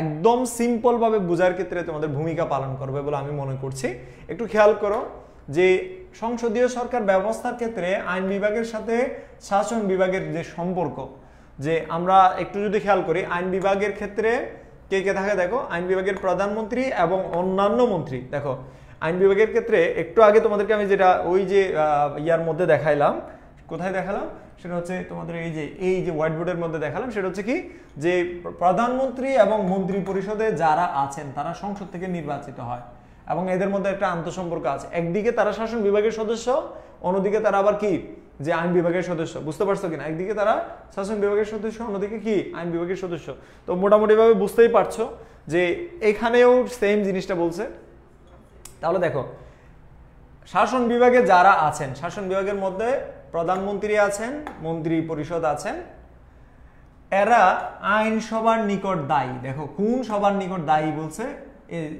Speaker 1: একদম সিম্পলভাবে বোঝার ক্ষেত্রে তোমাদের ভূমিকা পালন করবে বলে আমি মনে করছি একটু খেয়াল করো যে সংসদীয় সরকার ব্যবস্থার ক্ষেত্রে আইন বিভাগের সাথে শাসন বিভাগের যে সম্পর্ক যে আমরা একটু যদি খেয়াল করি আইন বিভাগের ক্ষেত্রে কে কে থাকে দেখো আইন বিভাগের প্রধানমন্ত্রী এবং অন্যান্য মন্ত্রী দেখো আইন বিভাগের ক্ষেত্রে একটু আগে তোমাদেরকে আমি যেটা ওই যে ইয়ার মধ্যে দেখাইলাম কোথায় দেখালাম সেটা হচ্ছে তোমাদের এই যে এই যে হোয়াইট বোর্ডের মধ্যে দেখালাম সেটা হচ্ছে কি যে প্রধানমন্ত্রী এবং মন্ত্রী পরিষদে যারা আছেন তারা সংসদ থেকে নির্বাচিত হয় এবং এদের মধ্যে একটা আন্তঃসম্পর্ক আছে একদিকে তারা শাসন বিভাগের সদস্য অন্যদিকে তারা আবার কি যে আইন বিভাগের সদস্য বুঝতে পারছো কিনা একদিকে তারা শাসন বিভাগের সদস্য অন্যদিকে কি আইন বিভাগের সদস্য তো মোটামুটি ভাবে বুঝতেই পারছো যে এখানেও সেম জিনিসটা বলছে তাহলে দেখো শাসন বিভাগে যারা আছেন শাসন বিভাগের মধ্যে প্রধানমন্ত্রী আছেন মন্ত্রী পরিষদ আছেন এরা আইন সবার নিকট দায়ী দেখো কোন সবার নিকট দায়ী বলছে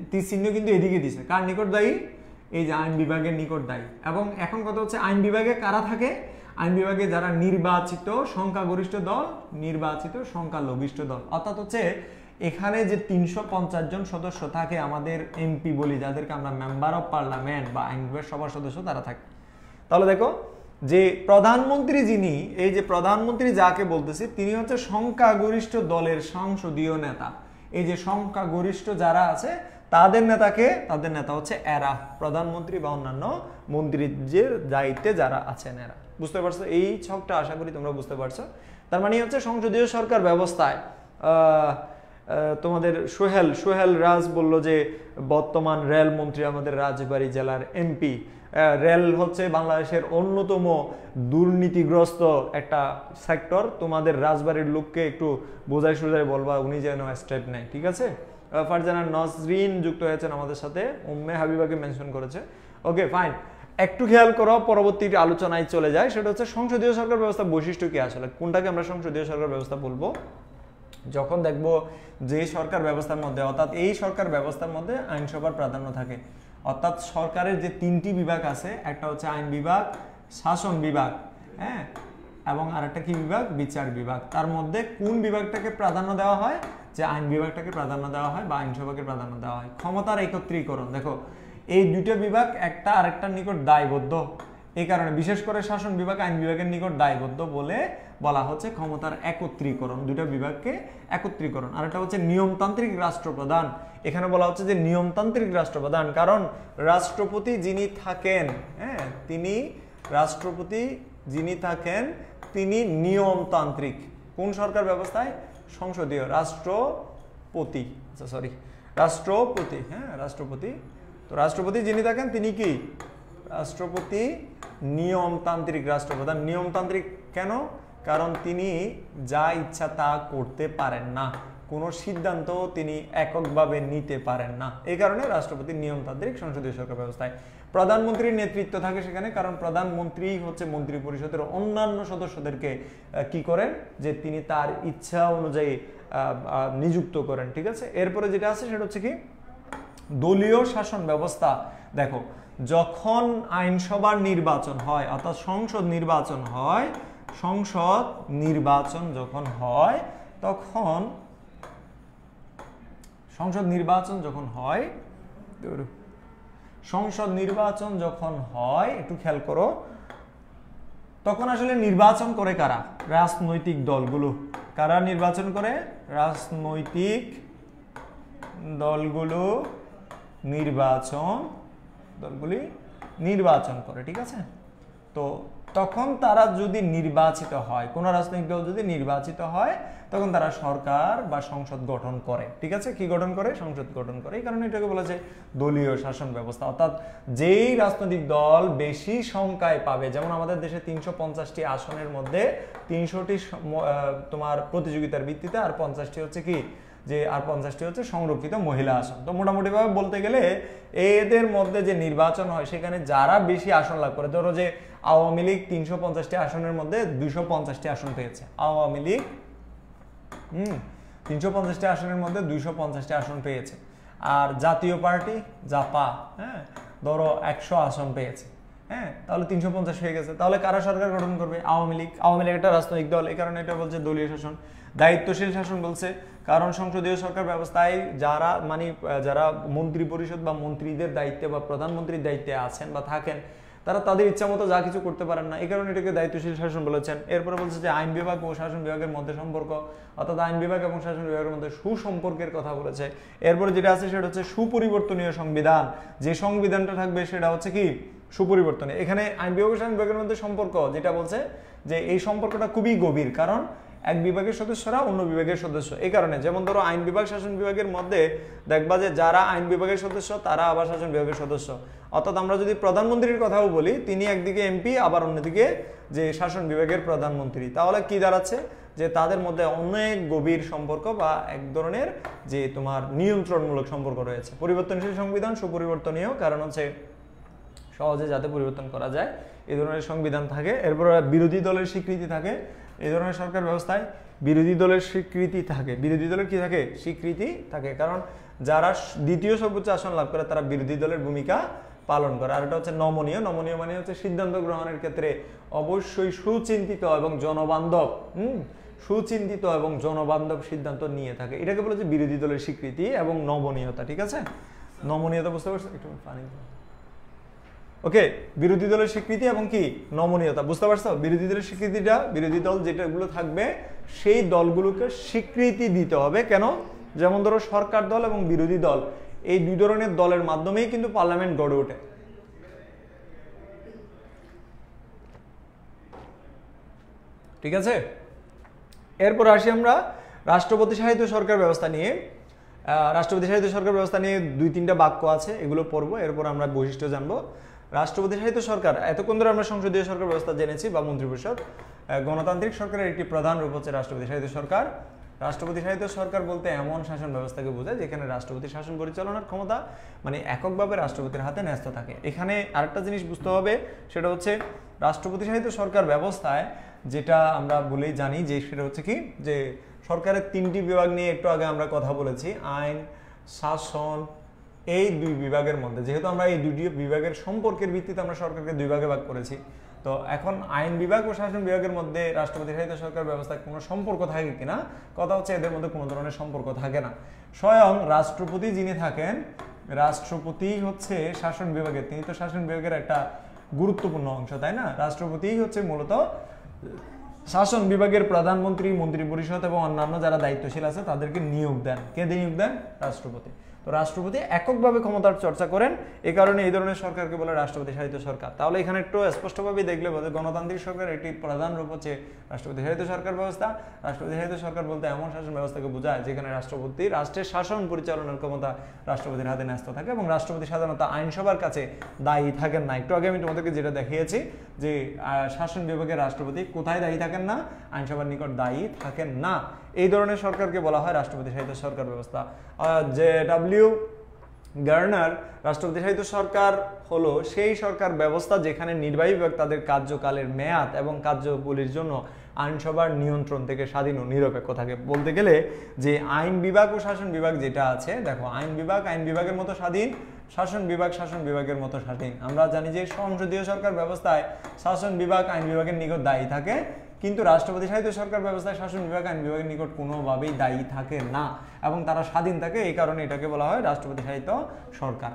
Speaker 1: তীর চিহ্ন কিন্তু এদিকে দিছে কার নিকট দায়ী এই যে আইন বিভাগের নিকট দায়ী এবং এখন কথা হচ্ছে আইন বিভাগে কারা থাকে আইন বিভাগে যারা নির্বাচিত সংখ্যাগরিষ্ঠ দল নির্বাচিত সংখ্যালঘিষ্ঠ দল অর্থাৎ হচ্ছে এখানে যে তিনশো জন সদস্য থাকে আমাদের এমপি বলি যাদেরকে আমরা মেম্বার অফ পার্লামেন্ট বা আইন বিভাগের সভার সদস্য তারা থাকে তাহলে দেখো যে প্রধানমন্ত্রী যিনি এই যে প্রধানমন্ত্রী যাকে বলতেছি তিনি হচ্ছে সংখ্যাগরিষ্ঠ দলের সংসদীয় নেতা এই যে সংখ্যাগরিষ্ঠ যারা আছে তাদের নেতাকে তাদের নেতা হচ্ছে এরা প্রধানমন্ত্রী বা অন্যান্য মন্ত্রীদের দায়িত্বে যারা আছেন এরা বুঝতে পারছো এই ছকটা আশা করি তোমরা বুঝতে পারছো তার মানে হচ্ছে সংসদীয় সরকার ব্যবস্থায় তোমাদের সোহেল সোহেল রাজ বলল যে বর্তমান রেল মন্ত্রী আমাদের রাজবাড়ি জেলার এমপি রেল হচ্ছে বাংলাদেশের অন্যতম দুর্নীতিগ্রস্ত একটা সেক্টর তোমাদের রাজবাড়ির লোককে একটু বোঝাই সোজাই বলবা উনি যেন স্টেপ নেয় ঠিক আছে ফারজানা নসরিন যুক্ত হয়েছেন আমাদের সাথে উম্মে হাবিবাকে মেনশন করেছে ওকে ফাইন একটু খেয়াল করো পরবর্তী আলোচনায় চলে যায় সেটা হচ্ছে সংসদীয় সরকার ব্যবস্থা বৈশিষ্ট্য কি আসলে কোনটাকে আমরা সংসদীয় সরকার ব্যবস্থা বলবো যখন দেখব যে সরকার ব্যবস্থার মধ্যে অর্থাৎ এই সরকার ব্যবস্থার মধ্যে আইনসভার প্রাধান্য থাকে অর্থাৎ সরকারের যে তিনটি বিভাগ আছে একটা হচ্ছে আইন বিভাগ শাসন বিভাগ হ্যাঁ এবং আরেকটা কি বিভাগ বিচার বিভাগ তার মধ্যে কোন বিভাগটাকে প্রাধান্য দেওয়া হয় যে আইন বিভাগটাকে প্রাধান্য দেওয়া হয় বা আইনসভাকে প্রাধান্য দেওয়া হয় ক্ষমতার একত্রীকরণ দেখো এই দুটো বিভাগ একটা আরেকটার নিকট দায়বদ্ধ এই কারণে বিশেষ করে শাসন বিভাগ আইন বিভাগের নিকট দায়বদ্ধ বলে বলা হচ্ছে ক্ষমতার একত্রীকরণ দুটা বিভাগকে একত্রীকরণ আর একটা হচ্ছে নিয়মতান্ত্রিক রাষ্ট্রপ্রধান এখানে বলা হচ্ছে যে নিয়মতান্ত্রিক রাষ্ট্রপ্রধান কারণ রাষ্ট্রপতি যিনি থাকেন হ্যাঁ তিনি রাষ্ট্রপতি যিনি থাকেন তিনি নিয়মতান্ত্রিক কোন সরকার ব্যবস্থায় সংসদীয় রাষ্ট্রপতি আচ্ছা সরি রাষ্ট্রপতি হ্যাঁ রাষ্ট্রপতি তো রাষ্ট্রপতি যিনি থাকেন তিনি কি রাষ্ট্রপতি নিয়মতান্ত্রিক রাষ্ট্রপ্রধান নিয়মতান্ত্রিক কেন কারণ তিনি যা ইচ্ছা তা করতে পারেন না কোনো সিদ্ধান্ত তিনি এককভাবে নিতে পারেন না এই কারণে রাষ্ট্রপতির নিয়মতান্ত্রিক সংসদীয় সরকার ব্যবস্থায় প্রধানমন্ত্রীর নেতৃত্ব থাকে সেখানে কারণ প্রধানমন্ত্রী হচ্ছে মন্ত্রী পরিষদের অন্যান্য সদস্যদেরকে কি করেন যে তিনি তার ইচ্ছা অনুযায়ী নিযুক্ত করেন ঠিক আছে এরপরে যেটা আছে সেটা হচ্ছে কি দলীয় শাসন ব্যবস্থা দেখো যখন আইনসভার নির্বাচন হয় অর্থাৎ সংসদ নির্বাচন হয় সংসদ নির্বাচন যখন হয় তখন সংসদ নির্বাচন যখন হয় সংসদ নির্বাচন যখন হয় একটু খেয়াল করো তখন আসলে নির্বাচন করে কারা রাজনৈতিক দলগুলো কারা নির্বাচন করে রাজনৈতিক দলগুলো নির্বাচন দলগুলি নির্বাচন করে ঠিক আছে তো তখন তারা যদি নির্বাচিত হয় কোনো রাজনৈতিক দল যদি নির্বাচিত হয় তখন তারা সরকার বা সংসদ গঠন করে ঠিক আছে কি গঠন করে সংসদ গঠন করে এই কারণে এটাকে বলা যায় দলীয় শাসন ব্যবস্থা অর্থাৎ যেই রাজনৈতিক দল বেশি সংখ্যায় পাবে যেমন আমাদের দেশে তিনশো পঞ্চাশটি আসনের মধ্যে তিনশোটি তোমার প্রতিযোগিতার ভিত্তিতে আর পঞ্চাশটি হচ্ছে কি যে আর পঞ্চাশটি হচ্ছে সংরক্ষিত মহিলা আসন তো মোটামুটিভাবে বলতে গেলে এদের মধ্যে যে নির্বাচন হয় সেখানে যারা বেশি আসন লাভ করে ধরো যে আওয়ামী লীগ তিনশো পঞ্চাশটি আসনের মধ্যে দুশো পঞ্চাশটি আসন পেয়েছে আওয়ামী লীগ হুম তিনশো পঞ্চাশটি আসনের মধ্যে দুইশো পঞ্চাশটি আসন পেয়েছে আর জাতীয় পার্টি জাপা হ্যাঁ ধরো একশো আসন পেয়েছে হ্যাঁ তাহলে তিনশো পঞ্চাশ হয়ে গেছে তাহলে কারা সরকার গঠন করবে আওয়ামী লীগ আওয়ামী লীগ একটা রাজনৈতিক দল এই কারণে এটা বলছে দলীয় শাসন দায়িত্বশীল শাসন বলছে কারণ সংসদীয় সরকার ব্যবস্থায় যারা মানে যারা মন্ত্রী পরিষদ বা মন্ত্রীদের দায়িত্বে বা প্রধানমন্ত্রীর দায়িত্বে আছেন বা থাকেন তারা তাদের ইচ্ছা মতো যা কিছু করতে পারেন না এই কারণে এটাকে দায়িত্বশীল শাসন বলেছেন এরপরে বলছে যে আইন বিভাগ ও শাসন বিভাগের মধ্যে সম্পর্ক অর্থাৎ আইন বিভাগ এবং শাসন বিভাগের মধ্যে সুসম্পর্কের কথা বলেছে এরপরে যেটা আছে সেটা হচ্ছে সুপরিবর্তনীয় সংবিধান যে সংবিধানটা থাকবে সেটা হচ্ছে কি সুপরিবর্তনীয় এখানে আইন বিভাগ শাসন বিভাগের মধ্যে সম্পর্ক যেটা বলছে যে এই সম্পর্কটা খুবই গভীর কারণ এক বিভাগের সদস্যরা অন্য বিভাগের সদস্য এই কারণে যেমন ধরো আইন বিভাগ শাসন বিভাগের মধ্যে দেখবা যে যারা আইন বিভাগের সদস্য তারা আবার শাসন বিভাগের সদস্য অর্থাৎ আমরা যদি প্রধানমন্ত্রীর কথাও বলি তিনি একদিকে এমপি আবার অন্যদিকে যে শাসন বিভাগের প্রধানমন্ত্রী তাহলে কি দাঁড়াচ্ছে যে তাদের মধ্যে অনেক গভীর সম্পর্ক বা এক ধরনের যে তোমার নিয়ন্ত্রণমূলক সম্পর্ক রয়েছে পরিবর্তনশীল সংবিধান সুপরিবর্তনীয় কারণ হচ্ছে সহজে যাতে পরিবর্তন করা যায় এ ধরনের সংবিধান থাকে এরপর বিরোধী দলের স্বীকৃতি থাকে এই ধরনের সরকার ব্যবস্থায় বিরোধী দলের স্বীকৃতি থাকে বিরোধী দলের কি থাকে স্বীকৃতি থাকে কারণ যারা দ্বিতীয় সর্বোচ্চ আসন লাভ করে তারা বিরোধী দলের ভূমিকা পালন করে আর এটা হচ্ছে নমনীয় নমনীয় মানে হচ্ছে সিদ্ধান্ত গ্রহণের ক্ষেত্রে অবশ্যই সুচিন্তিত এবং জনবান্ধব সুচিন্তিত এবং জনবান্ধব সিদ্ধান্ত নিয়ে থাকে এটাকে বলে যে বিরোধী দলের স্বীকৃতি এবং নমনীয়তা ঠিক আছে নমনীয়তা বুঝতে পারছো একটু পানি ওকে বিরোধী দলের স্বীকৃতি এবং কি নমনীয়তা বুঝতে পারছো বিরোধী দলের স্বীকৃতিটা বিরোধী দল যেটাগুলো থাকবে সেই দলগুলোকে স্বীকৃতি দিতে হবে কেন যেমন ধরো সরকার দল এবং বিরোধী দল এই দুই ধরনের দলের মাধ্যমেই কিন্তু পার্লামেন্ট গড়ে ওঠে ঠিক আছে এরপর আসি আমরা রাষ্ট্রপতি সাহিত্য সরকার ব্যবস্থা নিয়ে রাষ্ট্রপতি সাহিত্য সরকার ব্যবস্থা নিয়ে দুই তিনটা বাক্য আছে এগুলো পড়বো এরপর আমরা বৈশিষ্ট্য জানবো রাষ্ট্রপতি শাসিত সরকার এতক্ষণ ধরে আমরা সংসদীয় সরকার ব্যবস্থা জেনেছি বা মন্ত্রিপরিষদ গণতান্ত্রিক সরকারের একটি প্রধান রূপ হচ্ছে রাষ্ট্রপতি শাসিত সরকার রাষ্ট্রপতি শাসিত সরকার বলতে এমন শাসন ব্যবস্থাকে বোঝায় যেখানে রাষ্ট্রপতি শাসন পরিচালনার ক্ষমতা মানে এককভাবে রাষ্ট্রপতির হাতে ন্যস্ত থাকে এখানে আরেকটা জিনিস বুঝতে হবে সেটা হচ্ছে রাষ্ট্রপতি শাসিত সরকার ব্যবস্থায় যেটা আমরা বলেই জানি যে সেটা হচ্ছে কি যে সরকারের তিনটি বিভাগ নিয়ে একটু আগে আমরা কথা বলেছি আইন শাসন এই দুই বিভাগের মধ্যে যেহেতু আমরা এই দুটি বিভাগের সম্পর্কের ভিত্তিতে আমরা সরকারকে দুই ভাগে ভাগ করেছি তো এখন আইন বিভাগ ও শাসন বিভাগের মধ্যে রাষ্ট্রপতি সাহিত্য সরকার ব্যবস্থায় কোনো সম্পর্ক থাকে কিনা কথা হচ্ছে এদের মধ্যে কোনো ধরনের সম্পর্ক থাকে না স্বয়ং রাষ্ট্রপতি যিনি থাকেন রাষ্ট্রপতি হচ্ছে শাসন বিভাগের তিনি তো শাসন বিভাগের একটা গুরুত্বপূর্ণ অংশ তাই না রাষ্ট্রপতি হচ্ছে মূলত শাসন বিভাগের প্রধানমন্ত্রী মন্ত্রী পরিষদ এবং অন্যান্য যারা দায়িত্বশীল আছে তাদেরকে নিয়োগ দেন কে নিয়োগ দেন রাষ্ট্রপতি তো রাষ্ট্রপতি এককভাবে ক্ষমতার চর্চা করেন এ কারণে এই ধরনের সরকারকে বলে রাষ্ট্রপতি শাসিত সরকার তাহলে এখানে একটু স্পষ্টভাবে দেখলে বলে গণতান্ত্রিক সরকার একটি প্রধান রূপ হচ্ছে রাষ্ট্রপতি শাসিত সরকার ব্যবস্থা রাষ্ট্রপতি শাসিত সরকার বলতে এমন শাসন ব্যবস্থাকে বোঝায় যেখানে রাষ্ট্রপতি রাষ্ট্রের শাসন পরিচালনার ক্ষমতা রাষ্ট্রপতির হাতে ন্যস্ত থাকে এবং রাষ্ট্রপতি সাধারণত আইনসভার কাছে দায়ী থাকেন না একটু আগে আমি তোমাদেরকে যেটা দেখিয়েছি যে শাসন বিভাগের রাষ্ট্রপতি কোথায় দায়ী থাকেন না আইনসভার নিকট দায়ী থাকেন না এই ধরনের সরকারকে বলা হয় রাষ্ট্রপতি সাহিত্য সরকার ব্যবস্থা যে ডাব্লিউ গার্নার রাষ্ট্রপতি সাহিত্য সরকার হলো সেই সরকার ব্যবস্থা যেখানে নির্বাহী বিভাগ তাদের কার্যকালের মেয়াদ এবং কার্যগুলির জন্য আইনসভার নিয়ন্ত্রণ থেকে স্বাধীন ও নিরপেক্ষ থাকে বলতে গেলে যে আইন বিভাগ ও শাসন বিভাগ যেটা আছে দেখো আইন বিভাগ আইন বিভাগের মতো স্বাধীন শাসন বিভাগ শাসন বিভাগের মতো স্বাধীন আমরা জানি যে সংসদীয় সরকার ব্যবস্থায় শাসন বিভাগ আইন বিভাগের নিকট দায়ী থাকে কিন্তু রাষ্ট্রপতি শাসিত সরকার ব্যবস্থায় শাসন বিভাগ আইন বিভাগের নিকট কোনোভাবেই দায়ী থাকে না এবং তারা স্বাধীন থাকে এই কারণে এটাকে বলা হয় রাষ্ট্রপতি শাসিত সরকার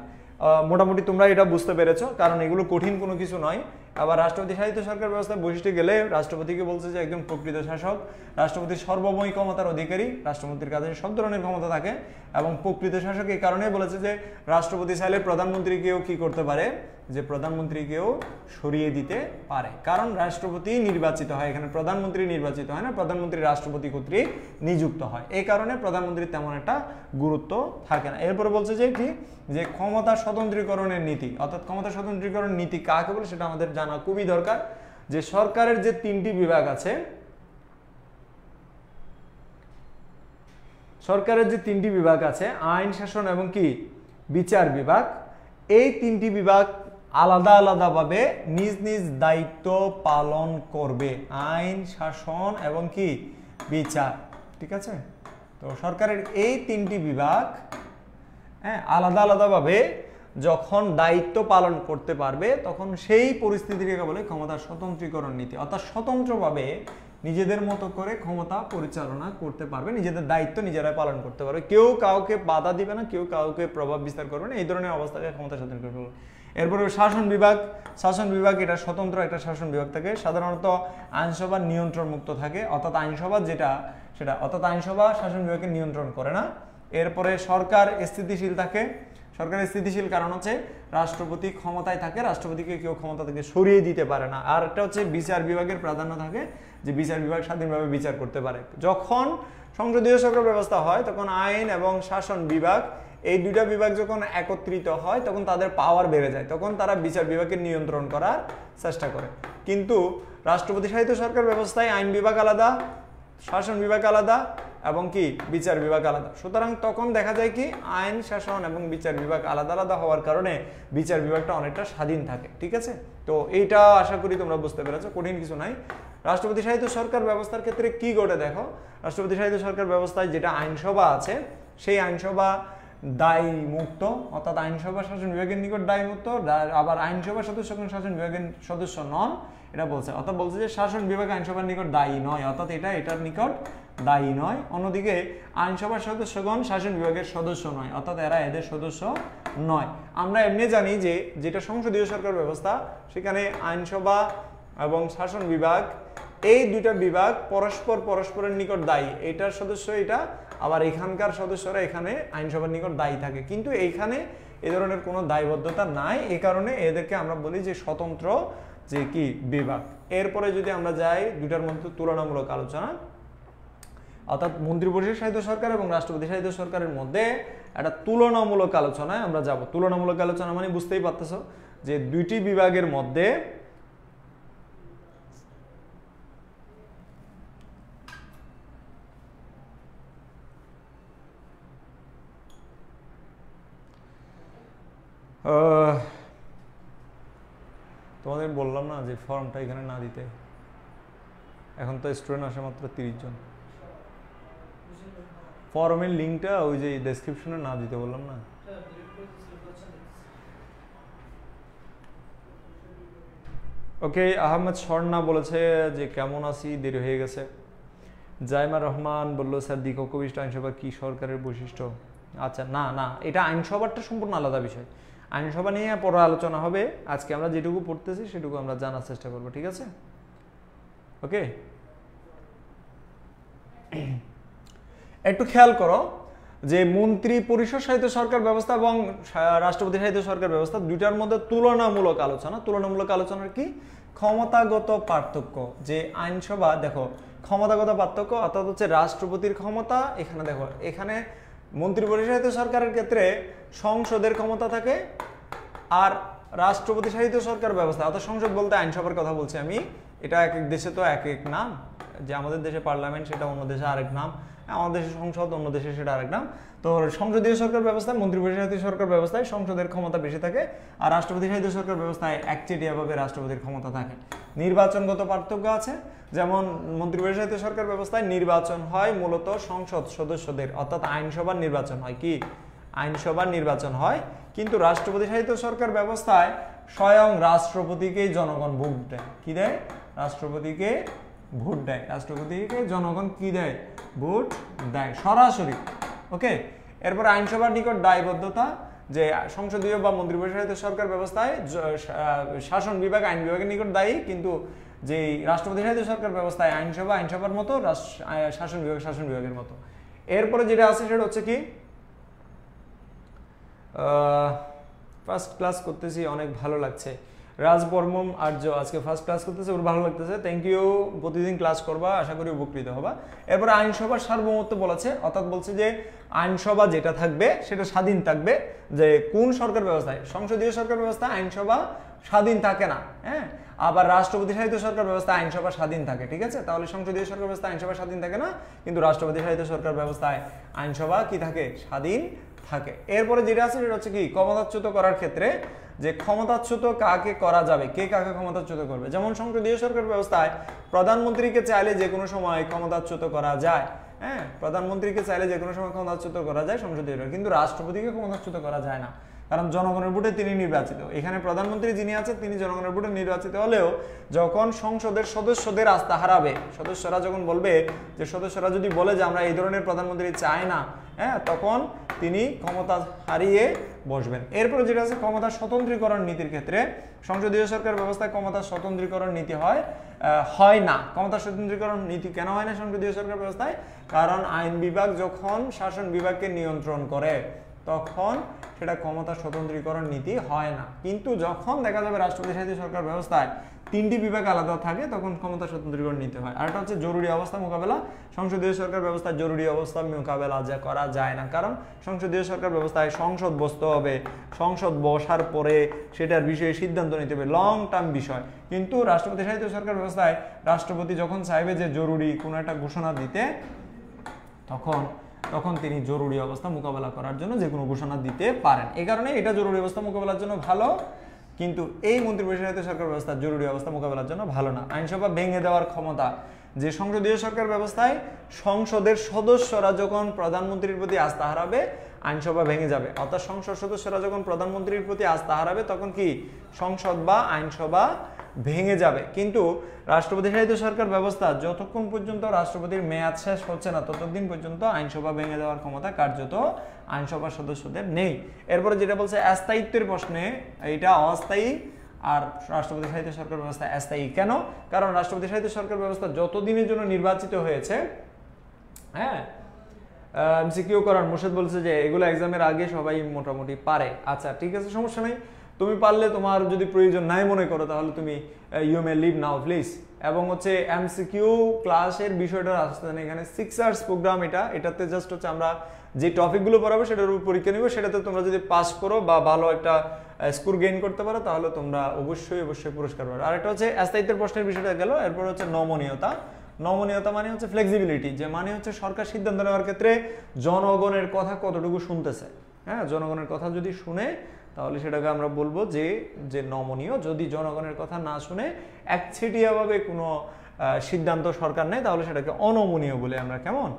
Speaker 1: মোটামুটি তোমরা এটা বুঝতে পেরেছ কারণ এগুলো কঠিন কোনো কিছু নয় আবার রাষ্ট্রপতি শাসিত সরকার ব্যবস্থা বৈশিষ্ট্য গেলে রাষ্ট্রপতিকে বলছে যে একজন প্রকৃত শাসক রাষ্ট্রপতির সর্বময় ক্ষমতার অধিকারী রাষ্ট্রপতির কাছে সব ধরনের ক্ষমতা থাকে এবং প্রকৃত শাসক এই কারণে বলেছে যে রাষ্ট্রপতি চাইলে প্রধানমন্ত্রীকেও কি করতে পারে যে প্রধানমন্ত্রীকেও সরিয়ে দিতে পারে কারণ রাষ্ট্রপতি নির্বাচিত হয় এখানে প্রধানমন্ত্রী নির্বাচিত হয় না প্রধানমন্ত্রী রাষ্ট্রপতি কর্তৃক নিযুক্ত হয় এই কারণে প্রধানমন্ত্রীর তেমন একটা গুরুত্ব থাকে না এরপর বলছে যে কি যে ক্ষমতা স্বতন্ত্রীকরণের নীতি অর্থাৎ ক্ষমতা স্বতন্ত্রীকরণ নীতি কাকে বলে সেটা আমাদের জানা জানা খুবই দরকার যে সরকারের যে তিনটি বিভাগ আছে সরকারের যে তিনটি বিভাগ আছে আইন শাসন এবং কি বিচার বিভাগ এই তিনটি বিভাগ আলাদা আলাদাভাবে নিজ নিজ দায়িত্ব পালন করবে আইন শাসন এবং কি বিচার ঠিক আছে তো সরকারের এই তিনটি বিভাগ হ্যাঁ আলাদা আলাদাভাবে যখন দায়িত্ব পালন করতে পারবে তখন সেই পরিস্থিতিকে বলে ক্ষমতার স্বতন্ত্রীকরণ নীতি অর্থাৎ স্বতন্ত্রভাবে নিজেদের মতো করে ক্ষমতা পরিচালনা করতে পারবে নিজেদের দায়িত্ব নিজেরাই পালন করতে পারবে কেউ কাউকে বাধা দিবে না কেউ কাউকে প্রভাব বিস্তার করবে না এই ধরনের অবস্থাকে ক্ষমতা স্বাধীন করবে এরপরে শাসন বিভাগ শাসন বিভাগ এটা স্বতন্ত্র একটা শাসন বিভাগ থাকে সাধারণত আইনসভা নিয়ন্ত্রণ মুক্ত থাকে অর্থাৎ আইনসভা যেটা সেটা অর্থাৎ আইনসভা শাসন বিভাগকে নিয়ন্ত্রণ করে না এরপরে সরকার স্থিতিশীল থাকে সরকারের স্থিতিশীল কারণ হচ্ছে রাষ্ট্রপতি ক্ষমতায় থাকে রাষ্ট্রপতিকে কেউ ক্ষমতা থেকে সরিয়ে দিতে পারে না আর একটা হচ্ছে বিচার বিভাগের প্রাধান্য থাকে যে বিচার বিভাগ স্বাধীনভাবে বিচার করতে পারে যখন সংসদীয় সরকার ব্যবস্থা হয় তখন আইন এবং শাসন বিভাগ এই দুইটা বিভাগ যখন একত্রিত হয় তখন তাদের পাওয়ার বেড়ে যায় তখন তারা বিচার বিভাগকে নিয়ন্ত্রণ করার চেষ্টা করে কিন্তু রাষ্ট্রপতি সাহিত্য সরকার ব্যবস্থায় আইন বিভাগ আলাদা শাসন বিভাগ আলাদা এবং কি বিচার বিভাগ আলাদা সুতরাং তখন দেখা যায় কি আইন শাসন এবং বিচার বিভাগ আলাদা আলাদা হওয়ার কারণে বিচার বিভাগটা অনেকটা স্বাধীন থাকে ঠিক আছে তো এইটা আশা করি তোমরা বুঝতে পেরেছো কঠিন কিছু নাই রাষ্ট্রপতি সাহিত্য সরকার ব্যবস্থার ক্ষেত্রে কি ঘটে দেখো রাষ্ট্রপতি সাহিত্য সরকার ব্যবস্থায় যেটা আইনসভা আছে সেই আইনসভা দায়ী মুক্ত অর্থাৎ আইনসভা শাসন বিভাগের নিকট দায়ী মুক্ত আবার আইনসভার সদস্য কোন শাসন বিভাগের সদস্য নন এটা বলছে অর্থাৎ বলছে যে শাসন বিভাগ আইনসভার নিকট দায়ী নয় অর্থাৎ এটা এটার নিকট দায়ী নয় অন্যদিকে আইনসভার সদস্যগণ শাসন বিভাগের সদস্য নয় অর্থাৎ এরা এদের সদস্য নয় আমরা এমনি জানি যে যেটা সংসদীয় সরকার ব্যবস্থা সেখানে আইনসভা এবং শাসন বিভাগ এই দুইটা বিভাগ পরস্পর পরস্পরের নিকট দায়ী এটার সদস্য এটা আবার এখানকার সদস্যরা এখানে আইনসভার নিকট দায়ী থাকে কিন্তু এইখানে এ ধরনের কোনো দায়বদ্ধতা নাই এ কারণে এদেরকে আমরা বলি যে স্বতন্ত্র যে কি বিভাগ এরপরে যদি আমরা যাই দুটার মধ্যে তুলনামূলক আলোচনা অর্থাৎ মন্ত্রিপরিষদ সাহিত্য সরকার এবং রাষ্ট্রপতি সাহিত্য সরকারের মধ্যে একটা তুলনামূলক আলোচনায় আমরা যাব তুলনামূলক আলোচনা মানে বুঝতেই পারতেছ যে দুইটি বিভাগের মধ্যে আহ Uh... তোমাদের বললাম না যে ফর্মটা এখানে না দিতে এখন তো স্টুডেন্ট আসে মাত্র তিরিশ জন ফর্মের লিঙ্কটা ওই যে ডেসক্রিপশনে না দিতে বললাম না ওকে আহমেদ স্বর্ণা বলেছে যে কেমন আছি দেরি হয়ে গেছে জাইমা রহমান বলল স্যার দ্বিকক্ষ বিশিষ্ট আইনসভা কি সরকারের বৈশিষ্ট্য আচ্ছা না না এটা আইনসভারটা সম্পূর্ণ আলাদা বিষয় আইনসভা নিয়ে পরে আলোচনা হবে আজকে আমরা যেটুকু পড়তেছি সেটুকু আমরা জানার চেষ্টা করবো ঠিক আছে ওকে একটু খেয়াল করো যে মন্ত্রী পরিষদ সাহিত্য সরকার ব্যবস্থা এবং রাষ্ট্রপতি সাহিত্য সরকার ব্যবস্থা দুইটার মধ্যে তুলনামূলক আলোচনা তুলনামূলক আলোচনার কি ক্ষমতাগত পার্থক্য যে আইনসভা দেখো ক্ষমতাগত পার্থক্য অর্থাৎ হচ্ছে রাষ্ট্রপতির ক্ষমতা এখানে দেখো এখানে মন্ত্রিপরিষদ সরকারের ক্ষেত্রে সংসদের ক্ষমতা থাকে আর রাষ্ট্রপতি শাসিত সরকার ব্যবস্থা অর্থাৎ সংসদ বলতে আইনসভার কথা বলছি আমি এটা এক এক দেশে তো এক এক নাম যে আমাদের দেশে পার্লামেন্ট সেটা অন্য দেশে আরেক নাম আমাদের দেশে সংসদ অন্য দেশে সেটা আরেক নাম তো সংসদীয় সরকার ব্যবস্থায় মন্ত্রিপরিষদ সরকার ব্যবস্থায় সংসদের ক্ষমতা বেশি থাকে আর রাষ্ট্রপতি সাহিত্য সরকার ব্যবস্থায় একচেটিয়াভাবে রাষ্ট্রপতির ক্ষমতা থাকে নির্বাচনগত পার্থক্য আছে যেমন মন্ত্রিপরিষদ সরকার ব্যবস্থায় নির্বাচন হয় মূলত সংসদ সদস্যদের অর্থাৎ আইনসভার নির্বাচন হয় কি আইনসভার নির্বাচন হয় কিন্তু রাষ্ট্রপতি সাহিত্য সরকার ব্যবস্থায় স্বয়ং রাষ্ট্রপতিকেই জনগণ ভোট দেয় কী দেয় রাষ্ট্রপতিকে ভোট দেয় রাষ্ট্রপতিকে জনগণ কি দেয় ভোট দেয় সরাসরি ওকে এরপর আইনসভার নিকট দায়বদ্ধতা যে সংসদীয় বা মন্ত্রী সরকার ব্যবস্থায় শাসন বিভাগ আইন বিভাগের নিকট দায়ী কিন্তু যে রাষ্ট্রপতি সাহিত্য সরকার ব্যবস্থায় আইনসভা আইনসভার মতো শাসন বিভাগ শাসন বিভাগের মতো এরপরে যেটা আছে সেটা হচ্ছে কি ফার্স্ট ক্লাস করতেছি অনেক ভালো লাগছে রাজ বর্মম আর্য আজকে ফার্স্ট ক্লাস করতেছে ওর ভালো লাগতেছে থ্যাংক ইউ প্রতিদিন ক্লাস করবা আশা করি উপকৃত হবা এরপর আইনসভার সার্বভৌমত্ব বলেছে অর্থাৎ বলছে যে আইনসভা যেটা থাকবে সেটা স্বাধীন থাকবে যে কোন সরকার ব্যবস্থায় সংসদীয় সরকার ব্যবস্থা আইনসভা স্বাধীন থাকে না হ্যাঁ আবার রাষ্ট্রপতি সাহিত্য সরকার ব্যবস্থা আইনসভা স্বাধীন থাকে ঠিক আছে তাহলে সংসদীয় সরকার ব্যবস্থা আইনসভা স্বাধীন থাকে না কিন্তু রাষ্ট্রপতি সাহিত্য সরকার ব্যবস্থায় আইনসভা কি থাকে স্বাধীন থাকে এরপরে যেটা আছে সেটা হচ্ছে কি ক্ষমতাচ্যুত করার ক্ষেত্রে যে ক্ষমতাচ্যুত কাকে করা যাবে কে কাকে ক্ষমতাচ্যুত করবে যেমন সংসদীয় সরকার ব্যবস্থায় প্রধানমন্ত্রীকে চাইলে যে কোনো সময় ক্ষমতাচ্যুত করা যায় হ্যাঁ প্রধানমন্ত্রীকে চাইলে যে কোনো সময় ক্ষমতাচ্যুত করা যায় সংসদীয় কিন্তু রাষ্ট্রপতিকে ক্ষমতাচ্যুত করা যায় না কারণ জনগণের ভোটে তিনি নির্বাচিত এখানে প্রধানমন্ত্রী যিনি আছেন তিনি জনগণের ভোটে নির্বাচিত হলেও যখন সংসদের সদস্যদের আস্থা হারাবে সদস্যরা যখন বলবে যে সদস্যরা যদি বলে যে আমরা এই ধরনের প্রধানমন্ত্রী চাই না হ্যাঁ তখন তিনি ক্ষমতা হারিয়ে বসবেন এরপরে যেটা আছে ক্ষমতা স্বতন্ত্রীকরণ নীতির ক্ষেত্রে সংসদীয় সরকার ব্যবস্থায় ক্ষমতা স্বতন্ত্রীকরণ নীতি হয় হয় না ক্ষমতা স্বতন্ত্রীকরণ নীতি কেন হয় না সংসদীয় সরকার ব্যবস্থায় কারণ আইন বিভাগ যখন শাসন বিভাগকে নিয়ন্ত্রণ করে তখন সেটা ক্ষমতা স্বতন্ত্রীকরণ নীতি হয় না কিন্তু যখন দেখা যাবে রাষ্ট্রপতি শাসিত সরকার ব্যবস্থায় তিনটি বিভাগ আলাদা থাকে তখন ক্ষমতা স্বতন্ত্রীকরণ নিতে হয় আরেকটা হচ্ছে জরুরি অবস্থা মোকাবেলা সংসদীয় সরকার ব্যবস্থা জরুরি অবস্থা মোকাবেলা যা করা যায় না কারণ সংসদীয় সরকার ব্যবস্থায় সংসদ বসতে হবে সংসদ বসার পরে সেটার বিষয়ে সিদ্ধান্ত নিতে হবে লং টার্ম বিষয় কিন্তু রাষ্ট্রপতি সাহিত্য সরকার ব্যবস্থায় রাষ্ট্রপতি যখন চাইবে যে জরুরি কোনো একটা ঘোষণা দিতে তখন তখন তিনি জরুরি অবস্থা মোকাবেলা করার জন্য যে কোনো ঘোষণা দিতে পারেন এ কারণে এটা জরুরি অবস্থা মোকাবেলার জন্য ভালো কিন্তু এই পরিষদের সরকার ব্যবস্থা জরুরি অবস্থা মোকাবেলার জন্য ভালো না আইনসভা ভেঙে দেওয়ার ক্ষমতা যে সংসদীয় সরকার ব্যবস্থায় সংসদের সদস্যরা যখন প্রধানমন্ত্রীর প্রতি আস্থা হারাবে আইনসভা ভেঙে যাবে অর্থাৎ সংসদ সদস্যরা যখন প্রধানমন্ত্রীর প্রতি আস্থা হারাবে তখন কি সংসদ বা আইনসভা ভেঙে যাবে কিন্তু রাষ্ট্রপতি শাসিত সরকার ব্যবস্থা যতক্ষণ পর্যন্ত রাষ্ট্রপতির মেয়াদ শেষ হচ্ছে না ততদিন পর্যন্ত আইনসভা ভেঙে দেওয়ার ক্ষমতা কার্যত আইনসভার সদস্যদের নেই এরপরে যেটা বলছে অস্থায়িত্বের প্রশ্নে এটা অস্থায়ী আর রাষ্ট্রপতি সাহিত্য সরকার ব্যবস্থা অস্থায়ী কেন কারণ রাষ্ট্রপতি সাহিত্য সরকার ব্যবস্থা যতদিনের জন্য নির্বাচিত হয়েছে হ্যাঁ এমসিকিউ করার মুর্শেদ বলছে যে এগুলো এক্সামের আগে সবাই মোটামুটি পারে আচ্ছা ঠিক আছে সমস্যা নেই তুমি পারলে তোমার যদি প্রয়োজন নাই মনে করো তাহলে তুমি you may leave now please এবং হচ্ছে এমসিকিউ ক্লাসের বিষয়টা আসতে মানে এখানে সিক্স আওয়ার্স প্রোগ্রাম এটা এটাতে জাস্ট হচ্ছে আমরা যে টপিকগুলো পড়াবো সেটার উপর পরীক্ষা নিব সেটাতে তোমরা যদি পাস করো বা ভালো একটা স্কোর গেইন করতে পারো তাহলে তোমরা অবশ্যই অবশ্যই পুরস্কার পাবে আর একটা হচ্ছে স্থায়িত্বের প্রশ্নের বিষয়টা গেল এরপর হচ্ছে নমনীয়তা নমনীয়তা মানে হচ্ছে ফ্লেক্সিবিলিটি যে মানে হচ্ছে সরকার সিদ্ধান্ত নেওয়ার ক্ষেত্রে জনগণের কথা কতটুকু শুনতেছে হ্যাঁ জনগণের কথা যদি শুনে তাহলে সেটাকে আমরা বলবো যে যে নমনীয় যদি জনগণের কথা না শুনে একছেটিয়াভাবে কোনো সিদ্ধান্ত সরকার নেয় তাহলে সেটাকে অনমনীয় বলে আমরা কেমন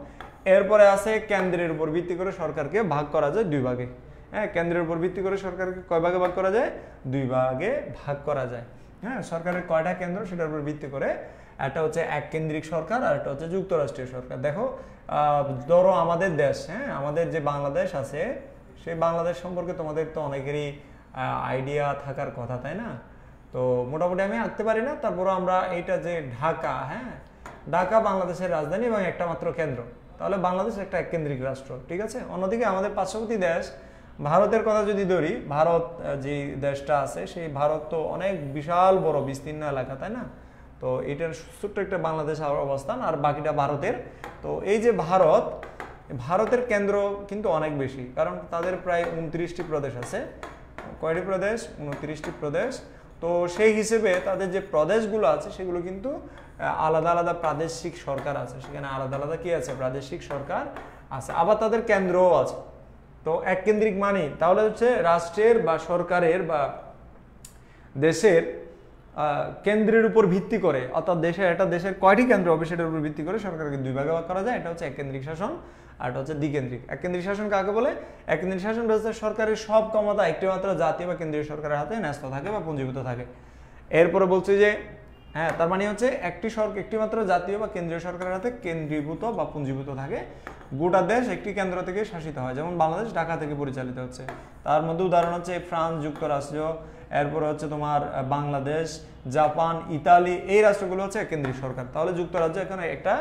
Speaker 1: এরপরে আছে কেন্দ্রের উপর ভিত্তি করে সরকারকে ভাগ করা যায় দুই ভাগে হ্যাঁ কেন্দ্রের উপর ভিত্তি করে সরকারকে কয় ভাগে ভাগ করা যায় দুই ভাগে ভাগ করা যায় হ্যাঁ সরকারের কয়টা কেন্দ্র সেটার উপর ভিত্তি করে একটা হচ্ছে এক কেন্দ্রিক সরকার আর একটা হচ্ছে যুক্তরাষ্ট্রীয় সরকার দেখো ধরো আমাদের দেশ হ্যাঁ আমাদের যে বাংলাদেশ আছে সেই বাংলাদেশ সম্পর্কে তোমাদের তো অনেকেরই আইডিয়া থাকার কথা তাই না তো মোটামুটি আমি আঁকতে পারি না তারপরও আমরা এইটা যে ঢাকা হ্যাঁ ঢাকা বাংলাদেশের রাজধানী এবং একটা মাত্র কেন্দ্র তাহলে বাংলাদেশ একটা এককেন্দ্রিক রাষ্ট্র ঠিক আছে অন্যদিকে আমাদের পার্শ্ববর্তী দেশ ভারতের কথা যদি ধরি ভারত যে দেশটা আছে সেই ভারত তো অনেক বিশাল বড় বিস্তীর্ণ এলাকা তাই না তো এটার ছোট্ট একটা বাংলাদেশ অবস্থান আর বাকিটা ভারতের তো এই যে ভারত ভারতের কেন্দ্র কিন্তু অনেক বেশি কারণ তাদের প্রায় উনত্রিশটি প্রদেশ আছে কয়টি প্রদেশ উনত্রিশটি প্রদেশ তো সেই হিসেবে তাদের যে প্রদেশগুলো আছে সেগুলো কিন্তু আলাদা আলাদা প্রাদেশিক সরকার আছে সেখানে আলাদা আলাদা কী আছে প্রাদেশিক সরকার আছে আবার তাদের কেন্দ্রও আছে তো এককেন্দ্রিক মানে তাহলে হচ্ছে রাষ্ট্রের বা সরকারের বা দেশের কেন্দ্রের উপর ভিত্তি করে অর্থাৎ দেশের একটা দেশের কয়টি কেন্দ্র হবে সেটার উপর ভিত্তি করে সরকারকে দুই ভাগে ভাগ করা যায় এটা হচ্ছে এককেন্দ্রিক শাসন আর হচ্ছে দ্বিকেন্দ্রিক এককেন্দ্রিক শাসন কাকে বলে এক কেন্দ্রীয় শাসন ব্যবস্থা সরকারের সব ক্ষমতা একটিমাত্র জাতীয় বা কেন্দ্রীয় সরকারের হাতে ন্যস্ত থাকে বা পঞ্জীভূত থাকে এরপরে বলছে যে হ্যাঁ তার মানে হচ্ছে একটি সরকার মাত্র জাতীয় বা কেন্দ্রীয় সরকারের হাতে কেন্দ্রীভূত বা পুঞ্জীভূত থাকে গোটা দেশ একটি কেন্দ্র থেকে শাসিত হয় যেমন বাংলাদেশ ঢাকা থেকে পরিচালিত হচ্ছে তার মধ্যে উদাহরণ হচ্ছে ফ্রান্স যুক্তরাষ্ট্র এরপর হচ্ছে তোমার বাংলাদেশ জাপান ইতালি এই রাষ্ট্রগুলো হচ্ছে এক কেন্দ্রীয় সরকার তাহলে যুক্তরাজ্য এখানে একটা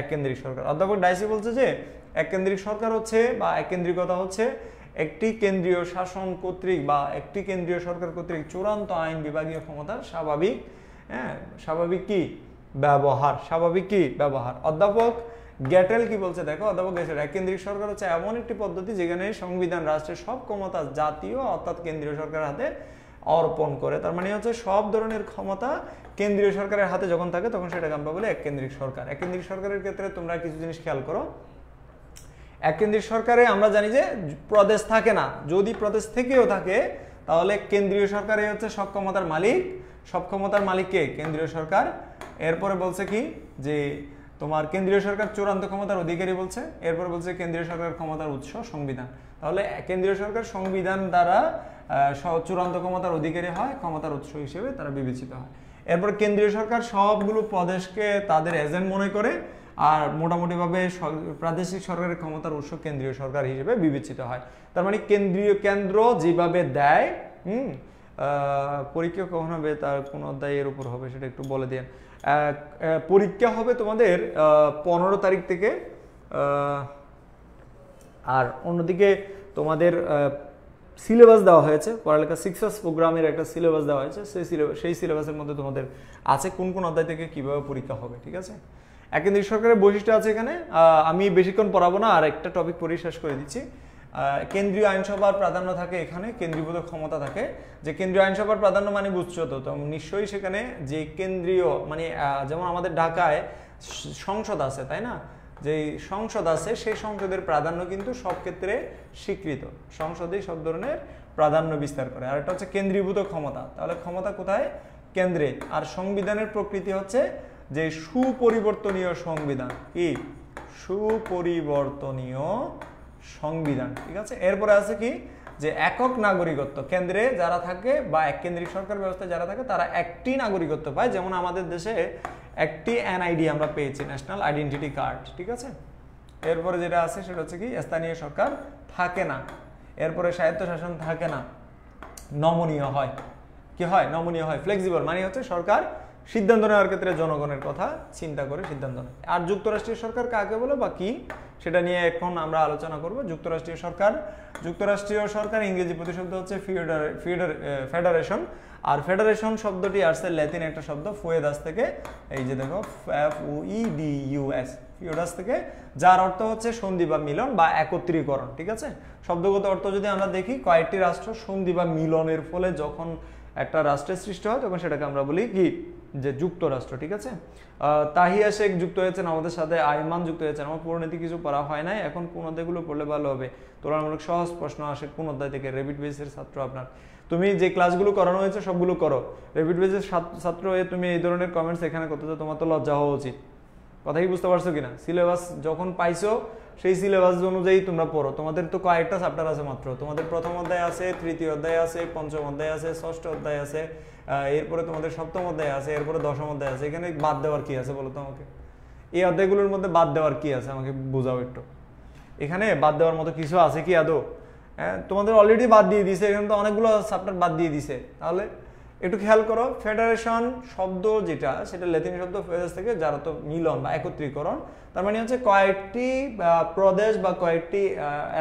Speaker 1: এক কেন্দ্রীয় সরকার অধ্যাপক ডাইসি বলছে যে এককেন্দ্রিক সরকার হচ্ছে বা এককেন্দ্রিকতা হচ্ছে একটি কেন্দ্রীয় শাসন কর্তৃক বা একটি কেন্দ্রীয় সরকার কর্তৃক চূড়ান্ত আইন বিভাগীয় ক্ষমতার স্বাভাবিক হ্যাঁ স্বাভাবিক কি ব্যবহার স্বাভাবিক কি ব্যবহার অধ্যাপক গ্যাটেল কি বলছে দেখো অধ্যাপক গ্যাটেল কেন্দ্রিক সরকার হচ্ছে এমন একটি পদ্ধতি যেখানে সংবিধান রাষ্ট্রের সব ক্ষমতা জাতীয় অর্থাৎ কেন্দ্রীয় সরকারের হাতে অর্পণ করে তার মানে হচ্ছে সব ধরনের ক্ষমতা কেন্দ্রীয় সরকারের হাতে যখন থাকে তখন সেটাকে আমরা বলি কেন্দ্রিক সরকার এক কেন্দ্রিক সরকারের ক্ষেত্রে তোমরা কিছু জিনিস খেয়াল করো এক কেন্দ্রীয় সরকারে আমরা জানি যে প্রদেশ থাকে না যদি প্রদেশ থেকেও থাকে তাহলে কেন্দ্রীয় সরকারে হচ্ছে সক্ষমতার মালিক সক্ষমতার মালিককে কেন্দ্রীয় সরকার এরপরে বলছে কি যে তোমার কেন্দ্রীয় সরকার চূড়ান্ত ক্ষমতার অধিকারী বলছে এরপর বলছে কেন্দ্রীয় সরকার ক্ষমতার উৎস সংবিধান তাহলে কেন্দ্রীয় সরকার সংবিধান দ্বারা চূড়ান্ত ক্ষমতার অধিকারী হয় ক্ষমতার উৎস হিসেবে তারা বিবেচিত হয় এরপর কেন্দ্রীয় সরকার সবগুলো প্রদেশকে তাদের এজেন্ট মনে করে আর মোটামুটিভাবে প্রাদেশিক সরকারের ক্ষমতার উৎস কেন্দ্রীয় সরকার হিসেবে বিবেচিত হয় তার মানে কেন্দ্রীয় কেন্দ্র যেভাবে দেয় হুম পরীক্ষা কখন হবে তার কোন অধ্যায় এর উপর হবে সেটা একটু বলে দিন পরীক্ষা হবে তোমাদের পনেরো তারিখ থেকে আর অন্যদিকে তোমাদের সিলেবাস দেওয়া হয়েছে পড়ালেখা সিক্সাস প্রোগ্রামের একটা সিলেবাস দেওয়া হয়েছে সেই সিলেবাস সেই সিলেবাসের মধ্যে তোমাদের আছে কোন কোন অধ্যায় থেকে কীভাবে পরীক্ষা হবে ঠিক আছে এক সরকারের বৈশিষ্ট্য আছে এখানে আমি বেশিক্ষণ পড়াবো না আর একটা টপিক পড়েই শেষ করে দিচ্ছি কেন্দ্রীয় আইনসভার প্রাধান্য থাকে এখানে কেন্দ্রীভূত ক্ষমতা থাকে যে কেন্দ্রীয় আইনসভার প্রাধান্য মানে বুঝছো তো তো নিশ্চয়ই সেখানে যে কেন্দ্রীয় মানে যেমন আমাদের ঢাকায় সংসদ আছে তাই না যে সংসদ আছে সেই সংসদের প্রাধান্য কিন্তু সব ক্ষেত্রে স্বীকৃত সংসদেই সব ধরনের প্রাধান্য বিস্তার করে আর এটা হচ্ছে কেন্দ্রীভূত ক্ষমতা তাহলে ক্ষমতা কোথায় কেন্দ্রে আর সংবিধানের প্রকৃতি হচ্ছে যে সুপরিবর্তনীয় সংবিধান কি সুপরিবর্তনীয় সংবিধান ঠিক আছে এরপরে আছে কি যে একক নাগরিকত্ব কেন্দ্রে যারা থাকে বা এক কেন্দ্রিক সরকার ব্যবস্থায় যারা থাকে তারা একটি নাগরিকত্ব পায় যেমন আমাদের দেশে একটি এনআইডি আমরা পেয়েছি ন্যাশনাল আইডেন্টিটি কার্ড ঠিক আছে এরপরে যেটা আছে সেটা হচ্ছে কি স্থানীয় সরকার থাকে না এরপরে স্বায়ত্তশাসন থাকে না নমনীয় হয় কি হয় নমনীয় হয় ফ্লেক্সিবল মানে হচ্ছে সরকার সিদ্ধান্ত নেওয়ার ক্ষেত্রে জনগণের কথা চিন্তা করে সিদ্ধান্ত নেয় আর যুক্তরাষ্ট্রীয় সরকার কাকে বলে বা কি সেটা নিয়ে এখন আমরা আলোচনা করব যুক্তরাষ্ট্রীয় সরকার যুক্তরাষ্ট্রীয় সরকার ইংরেজি প্রতিশব্দ হচ্ছে ফিউডার ফিউডার ফেডারেশন আর ফেডারেশন শব্দটি আসছে ল্যাতিন একটা শব্দ ফুয়েদাস থেকে এই যে দেখো এফ ই ডি ইউএস ফিউডাস থেকে যার অর্থ হচ্ছে সন্ধি বা মিলন বা একত্রীকরণ ঠিক আছে শব্দগত অর্থ যদি আমরা দেখি কয়েকটি রাষ্ট্র সন্ধি বা মিলনের ফলে যখন একটা রাষ্ট্রের সৃষ্টি হয় তখন সেটাকে আমরা বলি কি যে যুক্তরাষ্ট্র ঠিক আছে তাহিয়া শেখ যুক্ত হয়েছেন আমাদের সাথে আইমান যুক্ত হয়েছেন আমার পুরনীতি কিছু পড়া হয় নাই এখন কোন অধ্যায়গুলো পড়লে ভালো হবে তুলনামূলক সহজ প্রশ্ন আসে কোন অধ্যায় থেকে রেবিট বেসের ছাত্র আপনার তুমি যে ক্লাসগুলো করানো হয়েছে সবগুলো করো রেবিট বেসের ছাত্র হয়ে তুমি এই ধরনের কমেন্টস এখানে করতে তোমার তো লজ্জা হওয়া উচিত কথা কি বুঝতে পারছো কিনা সিলেবাস যখন পাইছো সেই সিলেবাস অনুযায়ী তোমরা পড়ো তোমাদের তো কয়েকটা চ্যাপ্টার আছে মাত্র তোমাদের প্রথম অধ্যায় আছে তৃতীয় অধ্যায় আছে পঞ্চম অধ্যায় আছে ষষ্ঠ অধ্যায় আছে এরপরে তোমাদের সপ্তম অধ্যায় আছে এরপরে দশম অধ্যায় আছে এখানে বাদ দেওয়ার কি আছে বলো তো আমাকে এই অধ্যায়গুলোর মধ্যে বাদ দেওয়ার কি আছে আমাকে বোঝাও একটু এখানে বাদ দেওয়ার মতো কিছু আছে কি আদৌ হ্যাঁ তোমাদের অলরেডি বাদ দিয়ে দিছে এখানে তো অনেকগুলো চাপ্টার বাদ দিয়ে দিছে তাহলে একটু খেয়াল করো ফেডারেশন শব্দ যেটা সেটা লেতিন শব্দ ফেডারেস থেকে যারা তো মিলন বা একত্রীকরণ তার মানে হচ্ছে কয়েকটি প্রদেশ বা কয়েকটি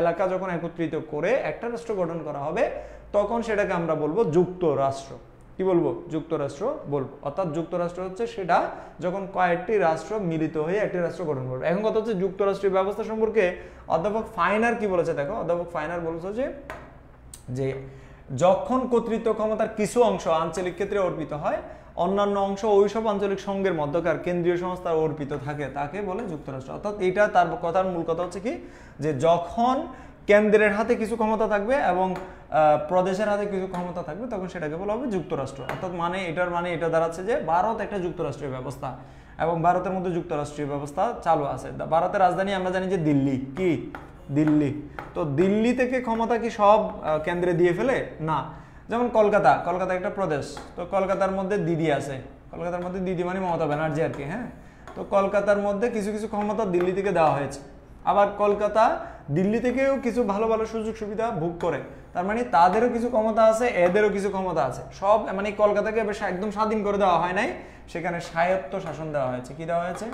Speaker 1: এলাকা যখন একত্রিত করে একটা রাষ্ট্র গঠন করা হবে তখন সেটাকে আমরা বলবো যুক্তরাষ্ট্র কি বলবো যুক্তরাষ্ট্র বলবো অর্থাৎ যুক্তরাষ্ট্র হচ্ছে সেটা যখন কয়েকটি রাষ্ট্র মিলিত হয়ে একটি রাষ্ট্র গঠন করবে এখন কথা হচ্ছে যুক্তরাষ্ট্রের ব্যবস্থা সম্পর্কে অধ্যাপক ফাইনার কি বলেছে দেখো অধ্যাপক ফাইনার বলেছে যে যে যখন কর্তৃত্ব ক্ষমতার কিছু অংশ আঞ্চলিক ক্ষেত্রে অর্পিত হয় অন্যান্য অংশ ওই সব আঞ্চলিক সংঘের মধ্যকার কেন্দ্রীয় সংস্থা অর্পিত থাকে তাকে বলে যুক্তরাষ্ট্র অর্থাৎ এটা তার কথার মূল কথা হচ্ছে কি যে যখন কেন্দ্রের হাতে কিছু ক্ষমতা থাকবে এবং প্রদেশের হাতে কিছু ক্ষমতা থাকবে তখন সেটাকে বলা হবে যুক্তরাষ্ট্র অর্থাৎ মানে এটার মানে এটা দাঁড়াচ্ছে যে ভারত একটা যুক্তরাষ্ট্রীয় ব্যবস্থা এবং ভারতের মধ্যে যুক্তরাষ্ট্রীয় ব্যবস্থা চালু আছে ভারতের রাজধানী আমরা জানি যে দিল্লি কি দিল্লি তো দিল্লি থেকে ক্ষমতা কি সব কেন্দ্রে দিয়ে ফেলে না যেমন কলকাতা কলকাতা একটা প্রদেশ তো কলকাতার মধ্যে দিদি আছে কলকাতার মধ্যে দিদি মানে মমতা ব্যানার্জি আর কি হ্যাঁ তো কলকাতার মধ্যে কিছু কিছু ক্ষমতা দিল্লি থেকে দেওয়া হয়েছে আবার কলকাতা দিল্লি থেকেও কিছু ভালো ভালো সুযোগ সুবিধা ভোগ করে তার মানে তাদেরও কিছু ক্ষমতা আছে এদেরও কিছু ক্ষমতা আছে সব মানে কলকাতাকে একদম স্বাধীন করে দেওয়া হয় নাই সেখানে স্বায়ত্ত শাসন দেওয়া হয়েছে কি দেওয়া হয়েছে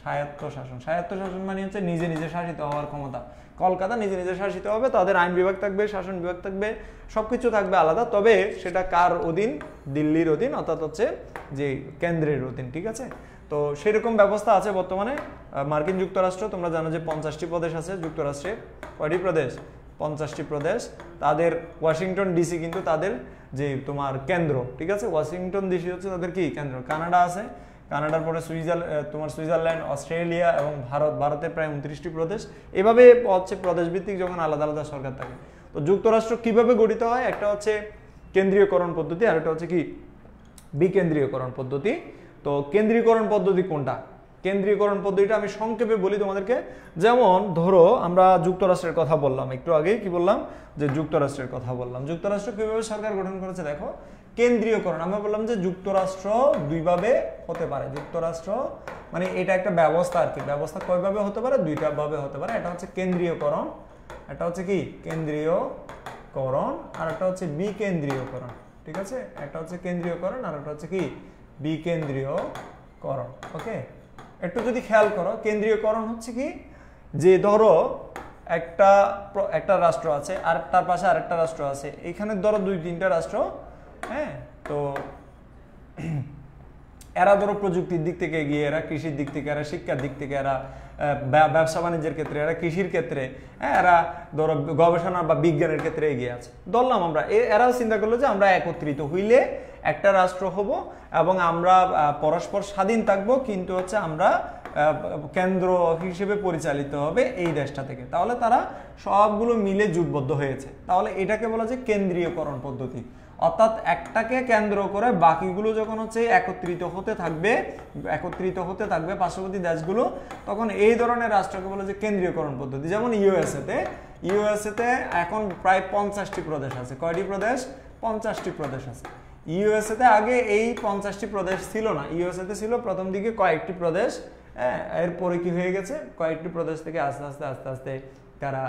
Speaker 1: স্বায়ত্ত শাসন স্বায়ত্ত শাসন মানে হচ্ছে নিজে নিজে শাসিত হওয়ার ক্ষমতা কলকাতা নিজে নিজে শাসিত হবে তাদের আইন বিভাগ থাকবে শাসন বিভাগ থাকবে সব কিছু থাকবে আলাদা তবে সেটা কার অধীন দিল্লির অধীন অর্থাৎ হচ্ছে যে কেন্দ্রের অধীন ঠিক আছে তো সেরকম ব্যবস্থা আছে বর্তমানে মার্কিন যুক্তরাষ্ট্র তোমরা জানো যে পঞ্চাশটি প্রদেশ আছে যুক্তরাষ্ট্রে কয়টি প্রদেশ পঞ্চাশটি প্রদেশ তাদের ওয়াশিংটন ডিসি কিন্তু তাদের যে তোমার কেন্দ্র ঠিক আছে ওয়াশিংটন ডিসি হচ্ছে তাদের কি কেন্দ্র কানাডা আছে কানাডার পরে সুইজারল্যান্ড তোমার সুইজারল্যান্ড অস্ট্রেলিয়া এবং ভারত ভারতের প্রায় উনত্রিশটি প্রদেশ এভাবে হচ্ছে প্রদেশভিত্তিক যখন আলাদা আলাদা সরকার থাকে তো যুক্তরাষ্ট্র কিভাবে গঠিত হয় একটা হচ্ছে কেন্দ্রীয়করণ পদ্ধতি আর একটা হচ্ছে কি বিকেন্দ্রীয়করণ পদ্ধতি তো কেন্দ্রীকরণ পদ্ধতি কোনটা কেন্দ্রীকরণ পদ্ধতিটা আমি সংক্ষেপে বলি তোমাদেরকে যেমন ধরো আমরা যুক্তরাষ্ট্রের কথা বললাম একটু আগেই কি বললাম যে যুক্তরাষ্ট্রের কথা বললাম যুক্তরাষ্ট্র কীভাবে সরকার গঠন করেছে দেখো কেন্দ্রীয়করণ আমরা বললাম যে যুক্তরাষ্ট্র দুইভাবে হতে পারে যুক্তরাষ্ট্র মানে এটা একটা ব্যবস্থা আর কি ব্যবস্থা কয়ভাবে হতে পারে দুইটা ভাবে হতে পারে এটা হচ্ছে কেন্দ্রীয়করণ এটা হচ্ছে কি কেন্দ্রীয়করণ আর একটা হচ্ছে বিকেন্দ্রীয়করণ ঠিক আছে একটা হচ্ছে কেন্দ্রীয়করণ আর একটা হচ্ছে কি বিকেন্দ্রীয়করণ ওকে একটু যদি খেয়াল করো কেন্দ্রীয়করণ হচ্ছে কি যে ধরো একটা একটা রাষ্ট্র আছে আর তার পাশে আরেকটা রাষ্ট্র আছে এখানে ধরো দুই তিনটা রাষ্ট্র হ্যাঁ তো এরা ধরো প্রযুক্তির দিক থেকে এগিয়ে এরা কৃষির দিক থেকে এরা শিক্ষার দিক থেকে এরা ব্যবসা বাণিজ্যের ক্ষেত্রে এরা কৃষির ক্ষেত্রে হ্যাঁ এরা ধরো গবেষণা বা বিজ্ঞানের ক্ষেত্রে এগিয়ে আছে ধরলাম আমরা এরাও চিন্তা করলো যে আমরা একত্রিত হইলে একটা রাষ্ট্র হব এবং আমরা পরস্পর স্বাধীন থাকবো কিন্তু হচ্ছে আমরা কেন্দ্র হিসেবে পরিচালিত হবে এই দেশটা থেকে তাহলে তারা সবগুলো মিলে জুটবদ্ধ হয়েছে তাহলে এটাকে বলা যায় কেন্দ্রীয়করণ পদ্ধতি অর্থাৎ একটাকে কেন্দ্র করে বাকিগুলো যখন হচ্ছে একত্রিত হতে থাকবে একত্রিত হতে থাকবে পার্শ্ববর্তী দেশগুলো তখন এই ধরনের রাষ্ট্রকে বলে যে কেন্দ্রীয়করণ পদ্ধতি যেমন ইউএসএতে ইউএসএতে এখন প্রায় পঞ্চাশটি প্রদেশ আছে কয়টি প্রদেশ পঞ্চাশটি প্রদেশ আছে ইউএসএতে আগে এই পঞ্চাশটি প্রদেশ ছিল না ইউএসএতে ছিল প্রথম দিকে কয়েকটি প্রদেশ হ্যাঁ এরপরে কি হয়ে গেছে কয়েকটি প্রদেশ থেকে আস্তে আস্তে আস্তে আস্তে তারা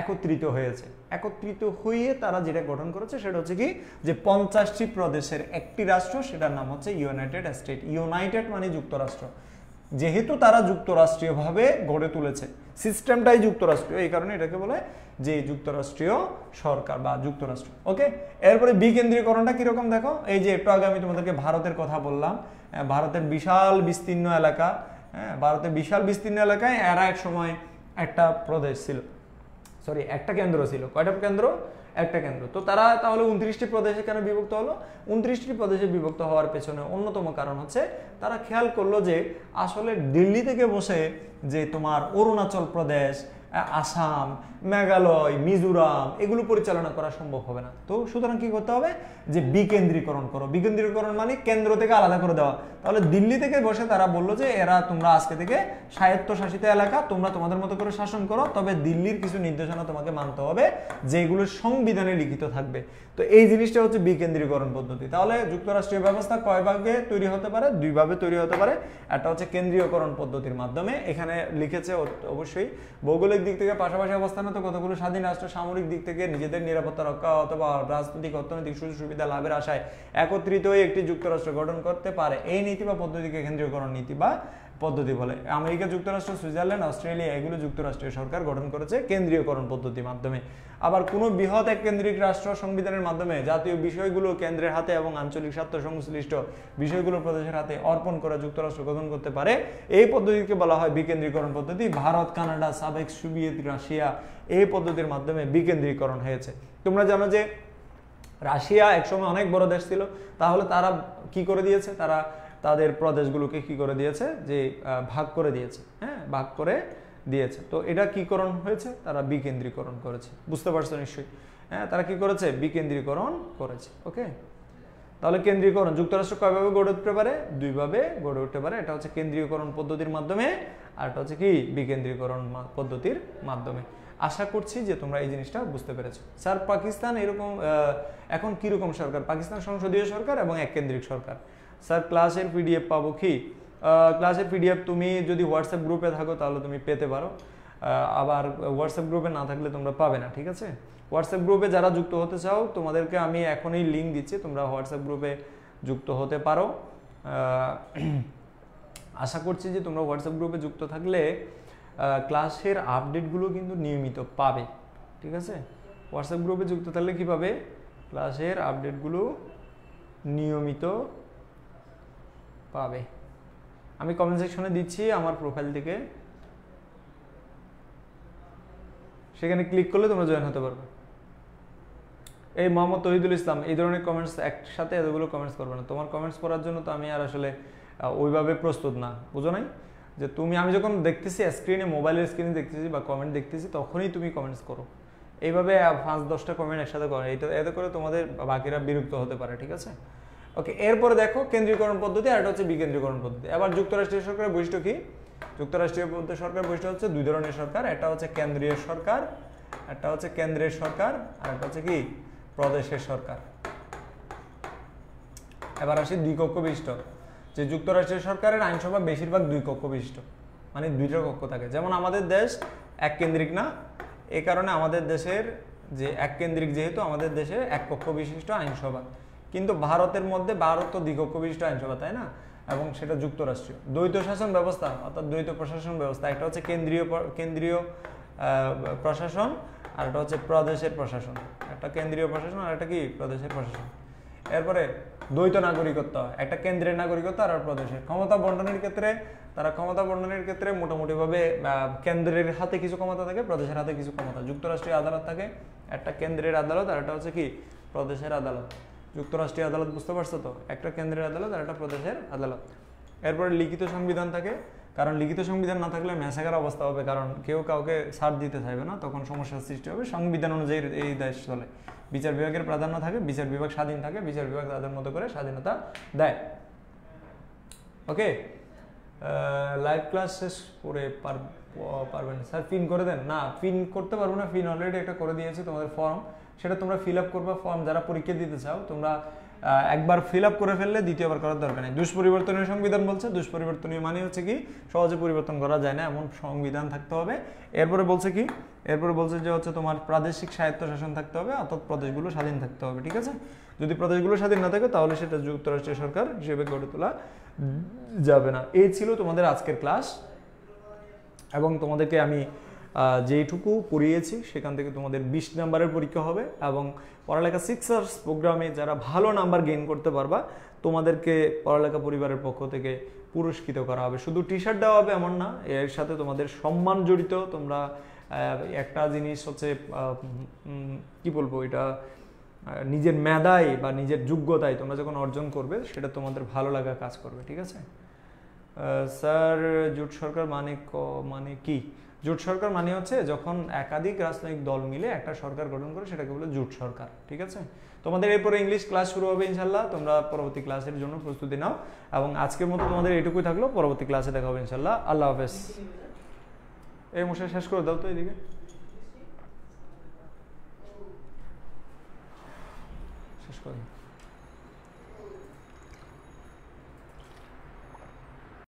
Speaker 1: একত্রিত হয়েছে একত্রিত হয়ে তারা যেটা গঠন করেছে সেটা হচ্ছে কি যে পঞ্চাশটি প্রদেশের একটি রাষ্ট্র সেটার নাম হচ্ছে ইউনাইটেড স্টেট ইউনাইটেড মানে যুক্তরাষ্ট্র যেহেতু তারা যুক্তরাষ্ট্রীয়ভাবে গড়ে তুলেছে সিস্টেমটাই যুক্তরাষ্ট্রীয় এই কারণে এটাকে বলে যে যুক্তরাষ্ট্রীয় সরকার বা যুক্তরাষ্ট্র ওকে এরপরে বিকেন্দ্রীকরণটা কীরকম দেখো এই যে একটু আগে আমি তোমাদেরকে ভারতের কথা বললাম ভারতের বিশাল বিস্তীর্ণ এলাকা হ্যাঁ ভারতের বিশাল বিস্তীর্ণ এলাকায় এরা এক সময় একটা প্রদেশ ছিল সরি একটা কেন্দ্র ছিল কয়টা কেন্দ্র একটা কেন্দ্র তো তারা তাহলে উনত্রিশটি প্রদেশে কেন বিভক্ত হলো উনত্রিশটি প্রদেশে বিভক্ত হওয়ার পেছনে অন্যতম কারণ হচ্ছে তারা খেয়াল করলো যে আসলে দিল্লি থেকে বসে যে তোমার অরুণাচল প্রদেশ আসাম মেঘালয় মিজোরাম এগুলো পরিচালনা করা সম্ভব হবে না তো সুতরাং কি করতে হবে যে বিকেন্দ্রীকরণ করো বিকেন্দ্রীকরণ মানে কেন্দ্র থেকে আলাদা করে দেওয়া তাহলে দিল্লি থেকে বসে তারা বললো যে এরা তোমরা আজকে থেকে স্বায়ত্তশাসিত এলাকা তোমরা তোমাদের মতো করে শাসন করো তবে দিল্লির কিছু নির্দেশনা তোমাকে মানতে হবে যেগুলো সংবিধানে লিখিত থাকবে তো এই জিনিসটা হচ্ছে বিকেন্দ্রীকরণ পদ্ধতি তাহলে যুক্তরাষ্ট্রীয় ব্যবস্থা কয় ভাগে তৈরি হতে পারে দুইভাবে তৈরি হতে পারে একটা হচ্ছে কেন্দ্রীয়করণ পদ্ধতির মাধ্যমে এখানে লিখেছে অবশ্যই ভৌগোলিক দিক থেকে পাশাপাশি অবস্থানে সংক্রান্ত কতগুলো স্বাধীন রাষ্ট্র সামরিক দিক থেকে নিজেদের নিরাপত্তা রক্ষা অথবা রাজনৈতিক অর্থনৈতিক সুযোগ সুবিধা লাভের আশায় একত্রিত হয়ে একটি যুক্তরাষ্ট্র গঠন করতে পারে এই নীতি বা পদ্ধতিকে কেন্দ্রীয়করণ নীতি বা পদ্ধতি বলে আমেরিকা যুক্তরাষ্ট্র সুইজারল্যান্ড অস্ট্রেলিয়া এগুলো যুক্তরাষ্ট্রের সরকার গঠন করেছে কেন্দ্রীয়করণ পদ্ধতির মাধ্যমে আবার কোনো বৃহৎ এক কেন্দ্রিক রাষ্ট্র সংবিধানের মাধ্যমে জাতীয় বিষয়গুলো কেন্দ্রের হাতে এবং আঞ্চলিক স্বার্থ সংশ্লিষ্ট বিষয়গুলো প্রদেশের হাতে অর্পণ করা যুক্তরাষ্ট্র গঠন করতে পারে এই পদ্ধতিকে বলা হয় বিকেন্দ্রীকরণ পদ্ধতি ভারত কানাডা সাবেক সুবিয়েত রাশিয়া এই পদ্ধতির মাধ্যমে বিকেন্দ্রীকরণ হয়েছে তোমরা জানো যে রাশিয়া একসময় অনেক বড় দেশ ছিল তাহলে তারা কি করে দিয়েছে তারা তাদের প্রদেশগুলোকে কি করে দিয়েছে যে ভাগ করে দিয়েছে হ্যাঁ ভাগ করে দিয়েছে তো এটা কীকরণ হয়েছে তারা বিকেন্দ্রীকরণ করেছে বুঝতে পারছো নিশ্চয়ই হ্যাঁ তারা কি করেছে বিকেন্দ্রীকরণ করেছে ওকে তাহলে কেন্দ্রীকরণ যুক্তরাষ্ট্র কয়ভাবে গড়ে উঠতে পারে দুইভাবে গড়ে উঠতে পারে এটা হচ্ছে কেন্দ্রীয়করণ পদ্ধতির মাধ্যমে আর এটা হচ্ছে কি বিকেন্দ্রীকরণ পদ্ধতির মাধ্যমে আশা করছি যে তোমরা এই জিনিসটা বুঝতে পেরেছো স্যার পাকিস্তান এরকম এখন কিরকম সরকার পাকিস্তান সংসদীয় সরকার এবং এক কেন্দ্রিক সরকার স্যার ক্লাসের পিডিএফ পাবো কি ক্লাসের পিডিএফ তুমি যদি হোয়াটসঅ্যাপ গ্রুপে থাকো তাহলে তুমি পেতে পারো আবার হোয়াটসঅ্যাপ গ্রুপে না থাকলে তোমরা পাবে না ঠিক আছে হোয়াটসঅ্যাপ গ্রুপে যারা যুক্ত হতে চাও তোমাদেরকে আমি এখনই লিঙ্ক দিচ্ছি তোমরা হোয়াটসঅ্যাপ গ্রুপে যুক্ত হতে পারো আশা করছি যে তোমরা হোয়াটসঅ্যাপ গ্রুপে যুক্ত থাকলে ক্লাসের আপডেটগুলো কিন্তু নিয়মিত পাবে ঠিক আছে হোয়াটসঅ্যাপ গ্রুপে যুক্ত থাকলে কী পাবে ক্লাসের আপডেটগুলো নিয়মিত পাবে আমি কমেন্ট সেকশনে দিচ্ছি আমার প্রোফাইল থেকে সেখানে ক্লিক করলে তোমরা জয়েন হতে পারবে এই মোহাম্মদ তহিদুল ইসলাম এই ধরনের কমেন্টস একসাথে এতগুলো কমেন্টস করবে না তোমার কমেন্টস করার জন্য তো আমি আর আসলে ওইভাবে প্রস্তুত না বুঝো নাই যে তুমি আমি যখন দেখতেছি স্ক্রিনে মোবাইলের স্ক্রিনে দেখতেছি বা কমেন্ট দেখতেছি তখনই তুমি কমেন্টস করো এইভাবে পাঁচ দশটা কমেন্ট একসাথে করো এটা এতে করে তোমাদের বাকিরা বিরক্ত হতে পারে ঠিক আছে ওকে এরপরে দেখো কেন্দ্রীকরণ পদ্ধতি আর এটা হচ্ছে বিকেন্দ্রীকরণ পদ্ধতি এবার যুক্তরাষ্ট্রীয় সরকারের বৈশিষ্ট্য কি যুক্তরাষ্ট্রীয় সরকারের বৈশিষ্ট্য হচ্ছে দুই ধরনের সরকার একটা হচ্ছে কেন্দ্রীয় সরকার একটা হচ্ছে কেন্দ্রের সরকার আর একটা হচ্ছে কি প্রদেশের সরকার এবার আসি দুই কক্ষ বিশিষ্ট যে যুক্তরাষ্ট্রের সরকারের আইনসভা বেশিরভাগ দুই কক্ষ বিশিষ্ট মানে দুইটা কক্ষ থাকে যেমন আমাদের দেশ এক কেন্দ্রিক না এ কারণে আমাদের দেশের যে এক কেন্দ্রিক যেহেতু আমাদের দেশে এক কক্ষ বিশিষ্ট আইনসভা কিন্তু ভারতের মধ্যে ভারত তো দ্বিকক্ষবিষ্ট আইনসভা তাই না এবং সেটা যুক্তরাষ্ট্রীয় দ্বৈত শাসন ব্যবস্থা অর্থাৎ দ্বৈত প্রশাসন ব্যবস্থা একটা হচ্ছে কেন্দ্রীয় কেন্দ্রীয় প্রশাসন আর একটা হচ্ছে প্রদেশের প্রশাসন একটা কেন্দ্রীয় প্রশাসন আর একটা কি প্রদেশের প্রশাসন এরপরে দ্বৈত নাগরিকত্ব একটা কেন্দ্রের নাগরিকত্ব আর প্রদেশের ক্ষমতা বন্টনের ক্ষেত্রে তারা ক্ষমতা বন্টনের ক্ষেত্রে মোটামুটিভাবে কেন্দ্রের হাতে কিছু ক্ষমতা থাকে প্রদেশের হাতে কিছু ক্ষমতা যুক্তরাষ্ট্রীয় আদালত থাকে একটা কেন্দ্রের আদালত আর একটা হচ্ছে কি প্রদেশের আদালত যুক্তরাষ্ট্রীয় আদালত বুঝতে পারছো তো একটা কেন্দ্রের আদালত আর একটা প্রদেশের আদালত এরপরে লিখিত সংবিধান থাকে কারণ লিখিত সংবিধান না থাকলে ম্যাসাকার অবস্থা হবে কারণ কেউ কাউকে সার দিতে চাইবে না তখন সমস্যার সৃষ্টি হবে সংবিধান অনুযায়ী এই দেশ চলে বিচার বিভাগের প্রাধান্য থাকে বিচার বিভাগ স্বাধীন থাকে বিচার বিভাগ তাদের মতো করে স্বাধীনতা দেয় ওকে লাইভ ক্লাস শেষ করে পারবেন স্যার ফিন করে দেন না ফিন করতে পারবো না ফিন অলরেডি একটা করে দিয়েছে তোমাদের ফর্ম সেটা তোমরা ফিল আপ করবা ফর্ম যারা পরীক্ষা দিতে চাও তোমরা একবার ফিল আপ করে ফেললে দ্বিতীয়বার করার দরকার নেই দুষ্পরিবর্তনীয় সংবিধান বলছে দুষ্পরিবর্তনীয় মানে হচ্ছে কি সহজে পরিবর্তন করা যায় না এমন সংবিধান থাকতে হবে এরপরে বলছে কি এরপরে বলছে যে হচ্ছে তোমার প্রাদেশিক স্বায়ত্তশাসন থাকতে হবে অর্থাৎ প্রদেশগুলো স্বাধীন থাকতে হবে ঠিক আছে যদি প্রদেশগুলো স্বাধীন না থাকে তাহলে সেটা যুক্তরাষ্ট্রের সরকার হিসেবে গড়ে তোলা যাবে না এই ছিল তোমাদের আজকের ক্লাস এবং তোমাদেরকে আমি যেইটুকু পড়িয়েছি সেখান থেকে তোমাদের বিশ নাম্বারের পরীক্ষা হবে এবং পড়ালেখা সিক্সার্স প্রোগ্রামে যারা ভালো নাম্বার গেইন করতে পারবা তোমাদেরকে পড়ালেখা পরিবারের পক্ষ থেকে পুরস্কৃত করা হবে শুধু টি শার্ট দেওয়া হবে এমন না এর সাথে তোমাদের সম্মান জড়িত তোমরা একটা জিনিস হচ্ছে কি বলবো এটা নিজের মেধায় বা নিজের যোগ্যতায় তোমরা যখন অর্জন করবে সেটা তোমাদের ভালো লাগা কাজ করবে ঠিক আছে স্যার জোট সরকার মানে মানে কি জোট সরকার মানে হচ্ছে যখন একাধিক রাজনৈতিক দল মিলে একটা সরকার গঠন করে সেটাকে বলে জোট সরকার ঠিক আছে তোমাদের এরপরে ইংলিশ ক্লাস শুরু হবে ইনশাল্লাহ তোমরা পরবর্তী ক্লাসের জন্য প্রস্তুতি নাও এবং আজকের মতো তোমাদের এটুকুই থাকলো পরবর্তী ক্লাসে দেখা হবে ইনশাল্লাহ আল্লাহ হাফেজ এই মশাই শেষ করে দাও তো এইদিকে